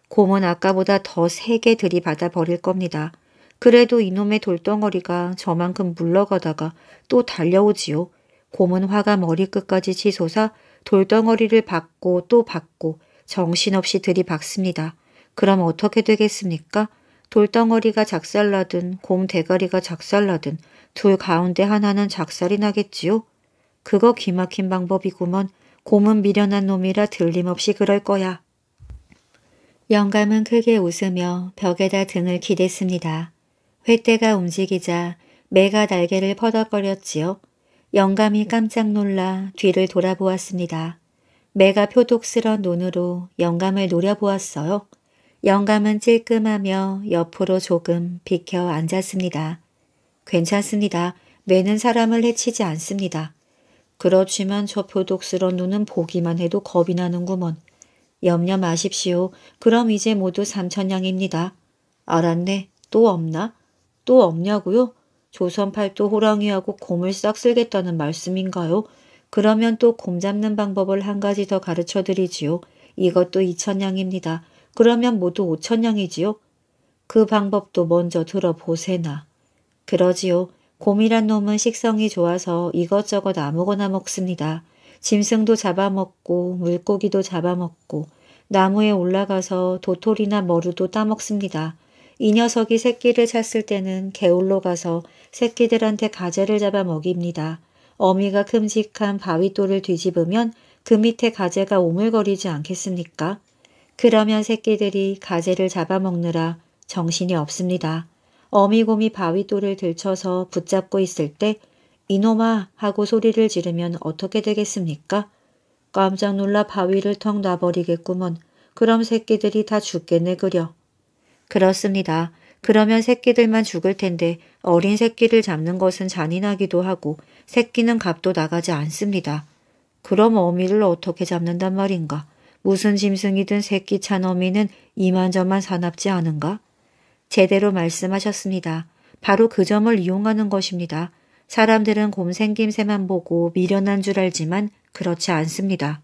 A: 곰은 아까보다 더 세게 들이받아 버릴 겁니다. 그래도 이놈의 돌덩어리가 저만큼 물러가다가 또 달려오지요. 곰은 화가 머리끝까지 치솟아 돌덩어리를 받고 또 받고 정신없이 들이박습니다. 그럼 어떻게 되겠습니까? 돌덩어리가 작살나든 곰 대가리가 작살나든 둘 가운데 하나는 작살이 나겠지요. 그거 기막힌 방법이구먼. 곰은 미련한 놈이라 들림없이 그럴 거야. 영감은 크게 웃으며 벽에다 등을 기댔습니다. 횃대가 움직이자 매가 날개를 퍼덕거렸지요. 영감이 깜짝 놀라 뒤를 돌아보았습니다. 매가 표독스런 눈으로 영감을 노려보았어요. 영감은 찔끔하며 옆으로 조금 비켜 앉았습니다. 괜찮습니다. 매는 사람을 해치지 않습니다. 그렇지만 저 표독스런 눈은 보기만 해도 겁이 나는구먼. 염려 마십시오. 그럼 이제 모두 삼천냥입니다. 알았네. 또 없나? 또 없냐고요? 조선팔도 호랑이하고 곰을 싹 쓸겠다는 말씀인가요? 그러면 또 곰 잡는 방법을 한 가지 더 가르쳐드리지요. 이것도 이천냥입니다. 그러면 모두 오천냥이지요. 그 방법도 먼저 들어보세나. 그러지요. 곰이란 놈은 식성이 좋아서 이것저것 아무거나 먹습니다. 짐승도 잡아먹고 물고기도 잡아먹고 나무에 올라가서 도토리나 머루도 따먹습니다. 이 녀석이 새끼를 찾을 때는 개울로 가서 새끼들한테 가재를 잡아 먹입니다. 어미가 큼직한 바위돌을 뒤집으면 그 밑에 가재가 오물거리지 않겠습니까? 그러면 새끼들이 가재를 잡아먹느라 정신이 없습니다. 어미곰이 바위돌을 들쳐서 붙잡고 있을 때 이놈아 하고 소리를 지르면 어떻게 되겠습니까? 깜짝 놀라 바위를 턱 놔버리겠구먼. 그럼 새끼들이 다 죽겠네 그려. 그렇습니다. 그러면 새끼들만 죽을 텐데 어린 새끼를 잡는 것은 잔인하기도 하고 새끼는 값도 나가지 않습니다. 그럼 어미를 어떻게 잡는단 말인가? 무슨 짐승이든 새끼 찬 어미는 이만저만 사납지 않은가? 제대로 말씀하셨습니다. 바로 그 점을 이용하는 것입니다. 사람들은 곰 생김새만 보고 미련한 줄 알지만 그렇지 않습니다.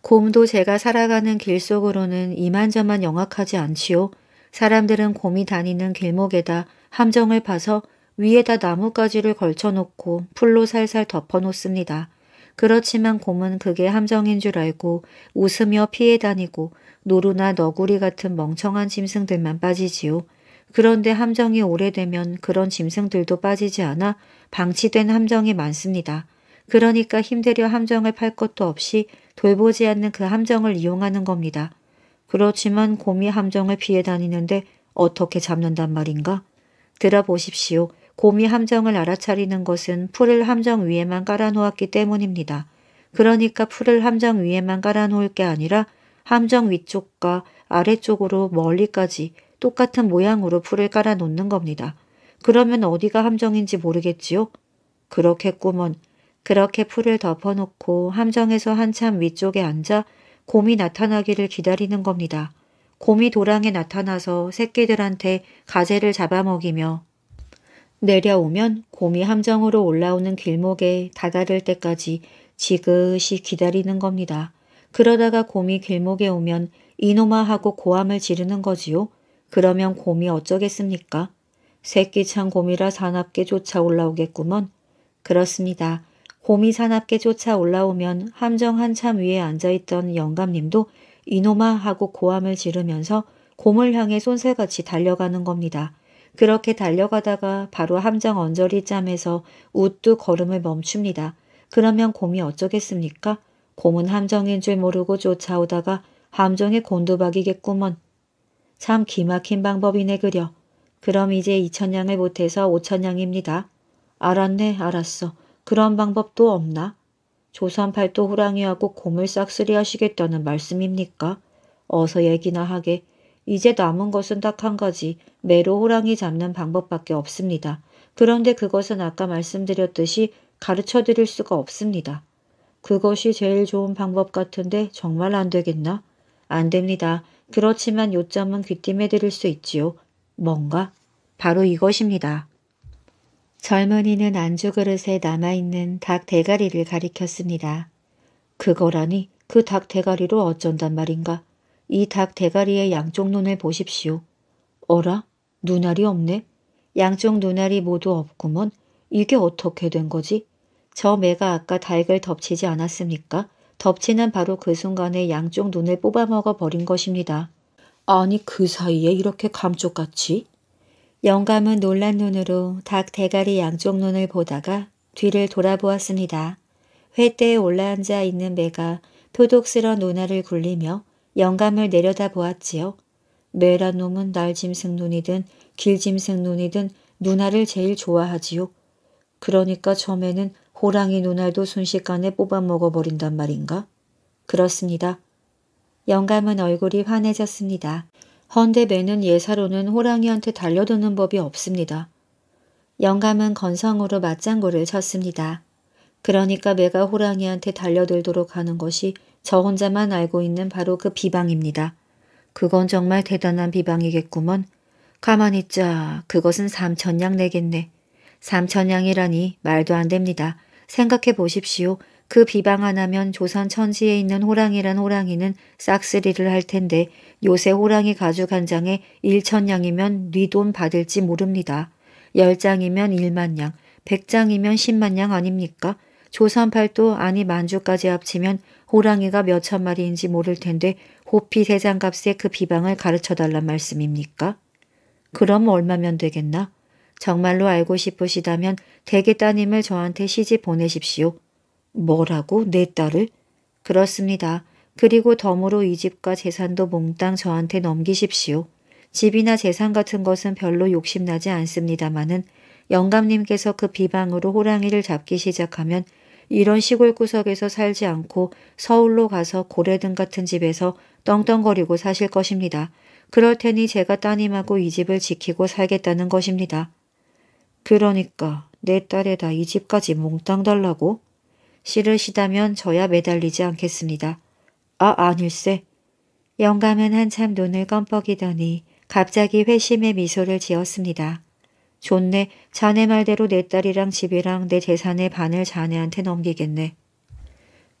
A: 곰도 제가 살아가는 길 속으로는 이만저만 영악하지 않지요. 사람들은 곰이 다니는 길목에다 함정을 파서 위에다 나뭇가지를 걸쳐놓고 풀로 살살 덮어놓습니다. 그렇지만 곰은 그게 함정인 줄 알고 웃으며 피해 다니고 노루나 너구리 같은 멍청한 짐승들만 빠지지요. 그런데 함정이 오래되면 그런 짐승들도 빠지지 않아 방치된 함정이 많습니다. 그러니까 힘들여 함정을 팔 것도 없이 돌보지 않는 그 함정을 이용하는 겁니다. 그렇지만 곰이 함정을 피해 다니는데 어떻게 잡는단 말인가? 들어보십시오. 곰이 함정을 알아차리는 것은 풀을 함정 위에만 깔아놓았기 때문입니다. 그러니까 풀을 함정 위에만 깔아놓을 게 아니라 함정 위쪽과 아래쪽으로 멀리까지 똑같은 모양으로 풀을 깔아놓는 겁니다. 그러면 어디가 함정인지 모르겠지요? 그렇게 꿈은 그렇게 풀을 덮어놓고 함정에서 한참 위쪽에 앉아 곰이 나타나기를 기다리는 겁니다. 곰이 도랑에 나타나서 새끼들한테 가재를 잡아먹이며 내려오면 곰이 함정으로 올라오는 길목에 다다를 때까지 지그시 기다리는 겁니다. 그러다가 곰이 길목에 오면 이놈아 하고 고함을 지르는 거지요. 그러면 곰이 어쩌겠습니까? 새끼 창 곰이라 사납게 쫓아 올라오겠구먼. 그렇습니다. 곰이 사납게 쫓아 올라오면 함정 한참 위에 앉아있던 영감님도 이놈아 하고 고함을 지르면서 곰을 향해 손새같이 달려가는 겁니다. 그렇게 달려가다가 바로 함정 언저리 짬에서 우뚝 걸음을 멈춥니다. 그러면 곰이 어쩌겠습니까? 곰은 함정인 줄 모르고 쫓아오다가 함정에 곤두박이겠구먼. 참 기막힌 방법이네 그려. 그럼 이제 2천냥을 못해서 5천냥입니다. 알았네 알았어. 그런 방법도 없나? 조선팔도 호랑이하고 곰을 싹쓸이 하시겠다는 말씀입니까? 어서 얘기나 하게. 이제 남은 것은 딱 한 가지, 매로 호랑이 잡는 방법밖에 없습니다. 그런데 그것은 아까 말씀드렸듯이 가르쳐 드릴 수가 없습니다. 그것이 제일 좋은 방법 같은데 정말 안 되겠나? 안 됩니다. 그렇지만 요점은 귀띔해 드릴 수 있지요. 뭔가? 바로 이것입니다. 젊은이는 안주 그릇에 남아있는 닭 대가리를 가리켰습니다. 그거라니 그 닭 대가리로 어쩐단 말인가? 이닭 대가리의 양쪽 눈을 보십시오. 어라? 눈알이 없네? 양쪽 눈알이 모두 없구먼. 이게 어떻게 된 거지? 저 매가 아까 닭을 덮치지 않았습니까? 덮치는 바로 그 순간에 양쪽 눈을 뽑아먹어 버린 것입니다. 아니 그 사이에 이렇게 감쪽같이? 영감은 놀란 눈으로 닭 대가리 양쪽 눈을 보다가 뒤를 돌아보았습니다. 회대에 올라앉아 있는 매가 표독스런 눈알을 굴리며 영감을 내려다보았지요. 매란 놈은 날짐승 눈이든 길짐승 눈이든 누나를 제일 좋아하지요. 그러니까 처음에는 호랑이 누나도 순식간에 뽑아 먹어버린단 말인가? 그렇습니다. 영감은 얼굴이 환해졌습니다. 헌데 매는 예사로는 호랑이한테 달려드는 법이 없습니다. 영감은 건성으로 맞장구를 쳤습니다. 그러니까 매가 호랑이한테 달려들도록 하는 것이 저 혼자만 알고 있는 바로 그 비방입니다. 그건 정말 대단한 비방이겠구먼. 가만히 있자. 그것은 삼천냥 내겠네. 삼천냥이라니 말도 안 됩니다. 생각해 보십시오. 그 비방 안하면 조선 천지에 있는 호랑이란 호랑이는 싹쓸이를 할 텐데 요새 호랑이 가죽 한 장에 일천냥이면 뉘돈 네 받을지 모릅니다. 열장이면일만냥 백장이면십만냥 아닙니까? 조선팔도 아니 만주까지 합치면 호랑이가 몇천 마리인지 모를 텐데 호피 세 장값에 그 비방을 가르쳐달란 말씀입니까? 그럼 얼마면 되겠나? 정말로 알고 싶으시다면 대개 따님을 저한테 시집 보내십시오. 뭐라고? 내 딸을? 그렇습니다. 그리고 덤으로 이 집과 재산도 몽땅 저한테 넘기십시오. 집이나 재산 같은 것은 별로 욕심나지 않습니다마는 영감님께서 그 비방으로 호랑이를 잡기 시작하면 이런 시골 구석에서 살지 않고 서울로 가서 고래등 같은 집에서 떵떵거리고 사실 것입니다. 그럴 테니 제가 따님하고 이 집을 지키고 살겠다는 것입니다. 그러니까 내 딸에다 이 집까지 몽땅 달라고? 싫으시다면 저야 매달리지 않겠습니다. 아, 아닐세. 영감은 한참 눈을 껌뻑이더니 갑자기 회심의 미소를 지었습니다. 좋네. 자네 말대로 내 딸이랑 집이랑 내 재산의 반을 자네한테 넘기겠네.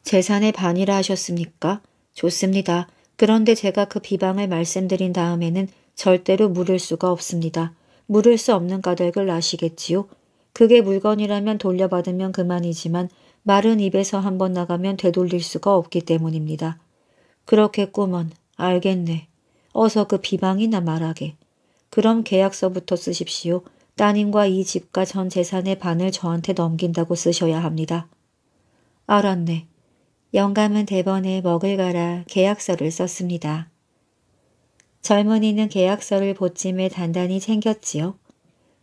A: 재산의 반이라 하셨습니까? 좋습니다. 그런데 제가 그 비방을 말씀드린 다음에는 절대로 물을 수가 없습니다. 물을 수 없는 까닭을 아시겠지요? 그게 물건이라면 돌려받으면 그만이지만 말은 입에서 한 번 나가면 되돌릴 수가 없기 때문입니다. 그렇게꾸먼 알겠네. 어서 그 비방이나 말하게. 그럼 계약서부터 쓰십시오. 따님과 이 집과 전 재산의 반을 저한테 넘긴다고 쓰셔야 합니다. 알았네. 영감은 대번에 먹을 가라 계약서를 썼습니다. 젊은이는 계약서를 보찜에 단단히 챙겼지요.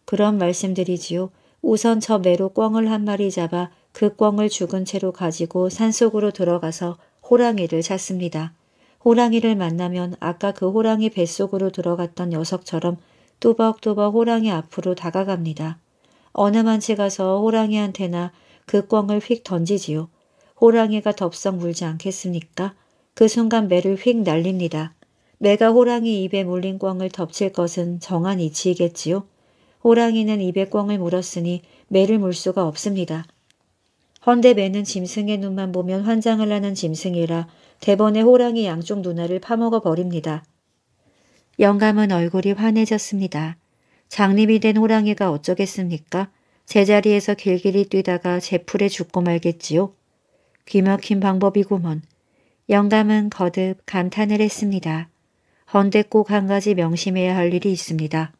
A: 그런 말씀드리지요. 우선 저 매로 꿩을 한 마리 잡아 그 꿩을 죽은 채로 가지고 산속으로 들어가서 호랑이를 찾습니다. 호랑이를 만나면 아까 그 호랑이 뱃속으로 들어갔던 녀석처럼 뚜벅뚜벅 호랑이 앞으로 다가갑니다. 어느만치 가서 호랑이한테나 그 꿩을 휙 던지지요. 호랑이가 덥석 물지 않겠습니까? 그 순간 매를 휙 날립니다. 매가 호랑이 입에 물린 꿩을 덮칠 것은 정한 이치이겠지요. 호랑이는 입에 꿩을 물었으니 매를 물 수가 없습니다. 헌데 매는 짐승의 눈만 보면 환장을 하는 짐승이라 대번에 호랑이 양쪽 눈알을 파먹어 버립니다. 영감은 얼굴이 환해졌습니다. 장님이 된 호랑이가 어쩌겠습니까? 제자리에서 길길이 뛰다가 제풀에 죽고 말겠지요. 귀막힌 방법이구먼. 영감은 거듭 감탄을 했습니다. 헌데 꼭 한 가지 명심해야 할 일이 있습니다.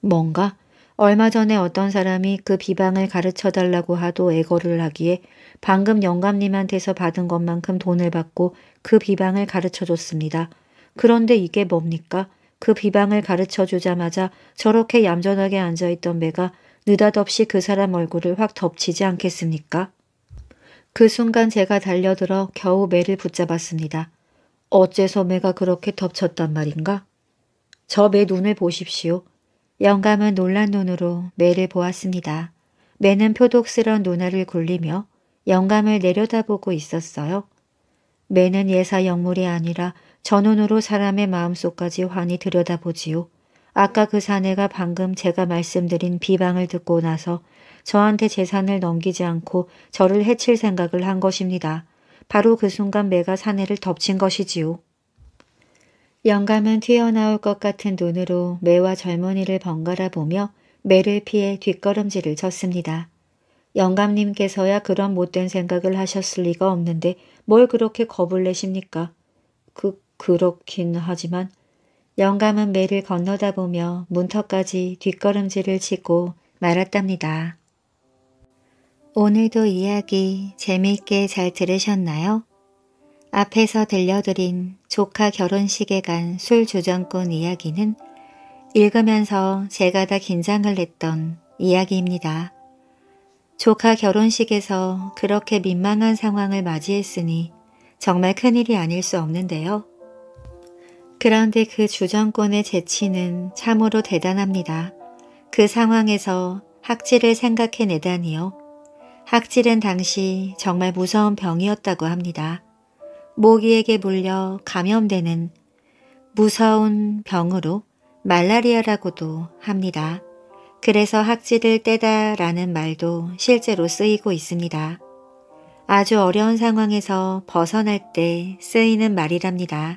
A: 뭔가 얼마 전에 어떤 사람이 그 비방을 가르쳐달라고 하도 애거를 하기에 방금 영감님한테서 받은 것만큼 돈을 받고 그 비방을 가르쳐줬습니다. 그런데 이게 뭡니까? 그 비방을 가르쳐 주자마자 저렇게 얌전하게 앉아있던 매가 느닷없이 그 사람 얼굴을 확 덮치지 않겠습니까? 그 순간 제가 달려들어 겨우 매를 붙잡았습니다. 어째서 매가 그렇게 덮쳤단 말인가? 저 매 눈을 보십시오. 영감은 놀란 눈으로 매를 보았습니다. 매는 표독스런 눈알을 굴리며 영감을 내려다보고 있었어요. 매는 예사 영물이 아니라 전원으로 사람의 마음속까지 환히 들여다보지요. 아까 그 사내가 방금 제가 말씀드린 비방을 듣고 나서 저한테 재산을 넘기지 않고 저를 해칠 생각을 한 것입니다. 바로 그 순간 매가 사내를 덮친 것이지요. 영감은 튀어나올 것 같은 눈으로 매와 젊은이를 번갈아 보며 매를 피해 뒷걸음질을 쳤습니다. 영감님께서야 그런 못된 생각을 하셨을 리가 없는데 뭘 그렇게 겁을 내십니까? 그, 그렇긴 하지만 영감은 매를 건너다 보며 문턱까지 뒷걸음질을 치고 말았답니다. 오늘도 이야기 재미있게 잘 들으셨나요? 앞에서 들려드린 조카 결혼식에 간술 주정꾼 이야기는 읽으면서 제가 다 긴장을 했던 이야기입니다. 조카 결혼식에서 그렇게 민망한 상황을 맞이했으니 정말 큰일이 아닐 수 없는데요. 그런데 그 주정권의 재치는 참으로 대단합니다. 그 상황에서 학질을 생각해내다니요. 학질은 당시 정말 무서운 병이었다고 합니다. 모기에게 물려 감염되는 무서운 병으로 말라리아라고도 합니다. 그래서 학질을 떼다 라는 말도 실제로 쓰이고 있습니다. 아주 어려운 상황에서 벗어날 때 쓰이는 말이랍니다.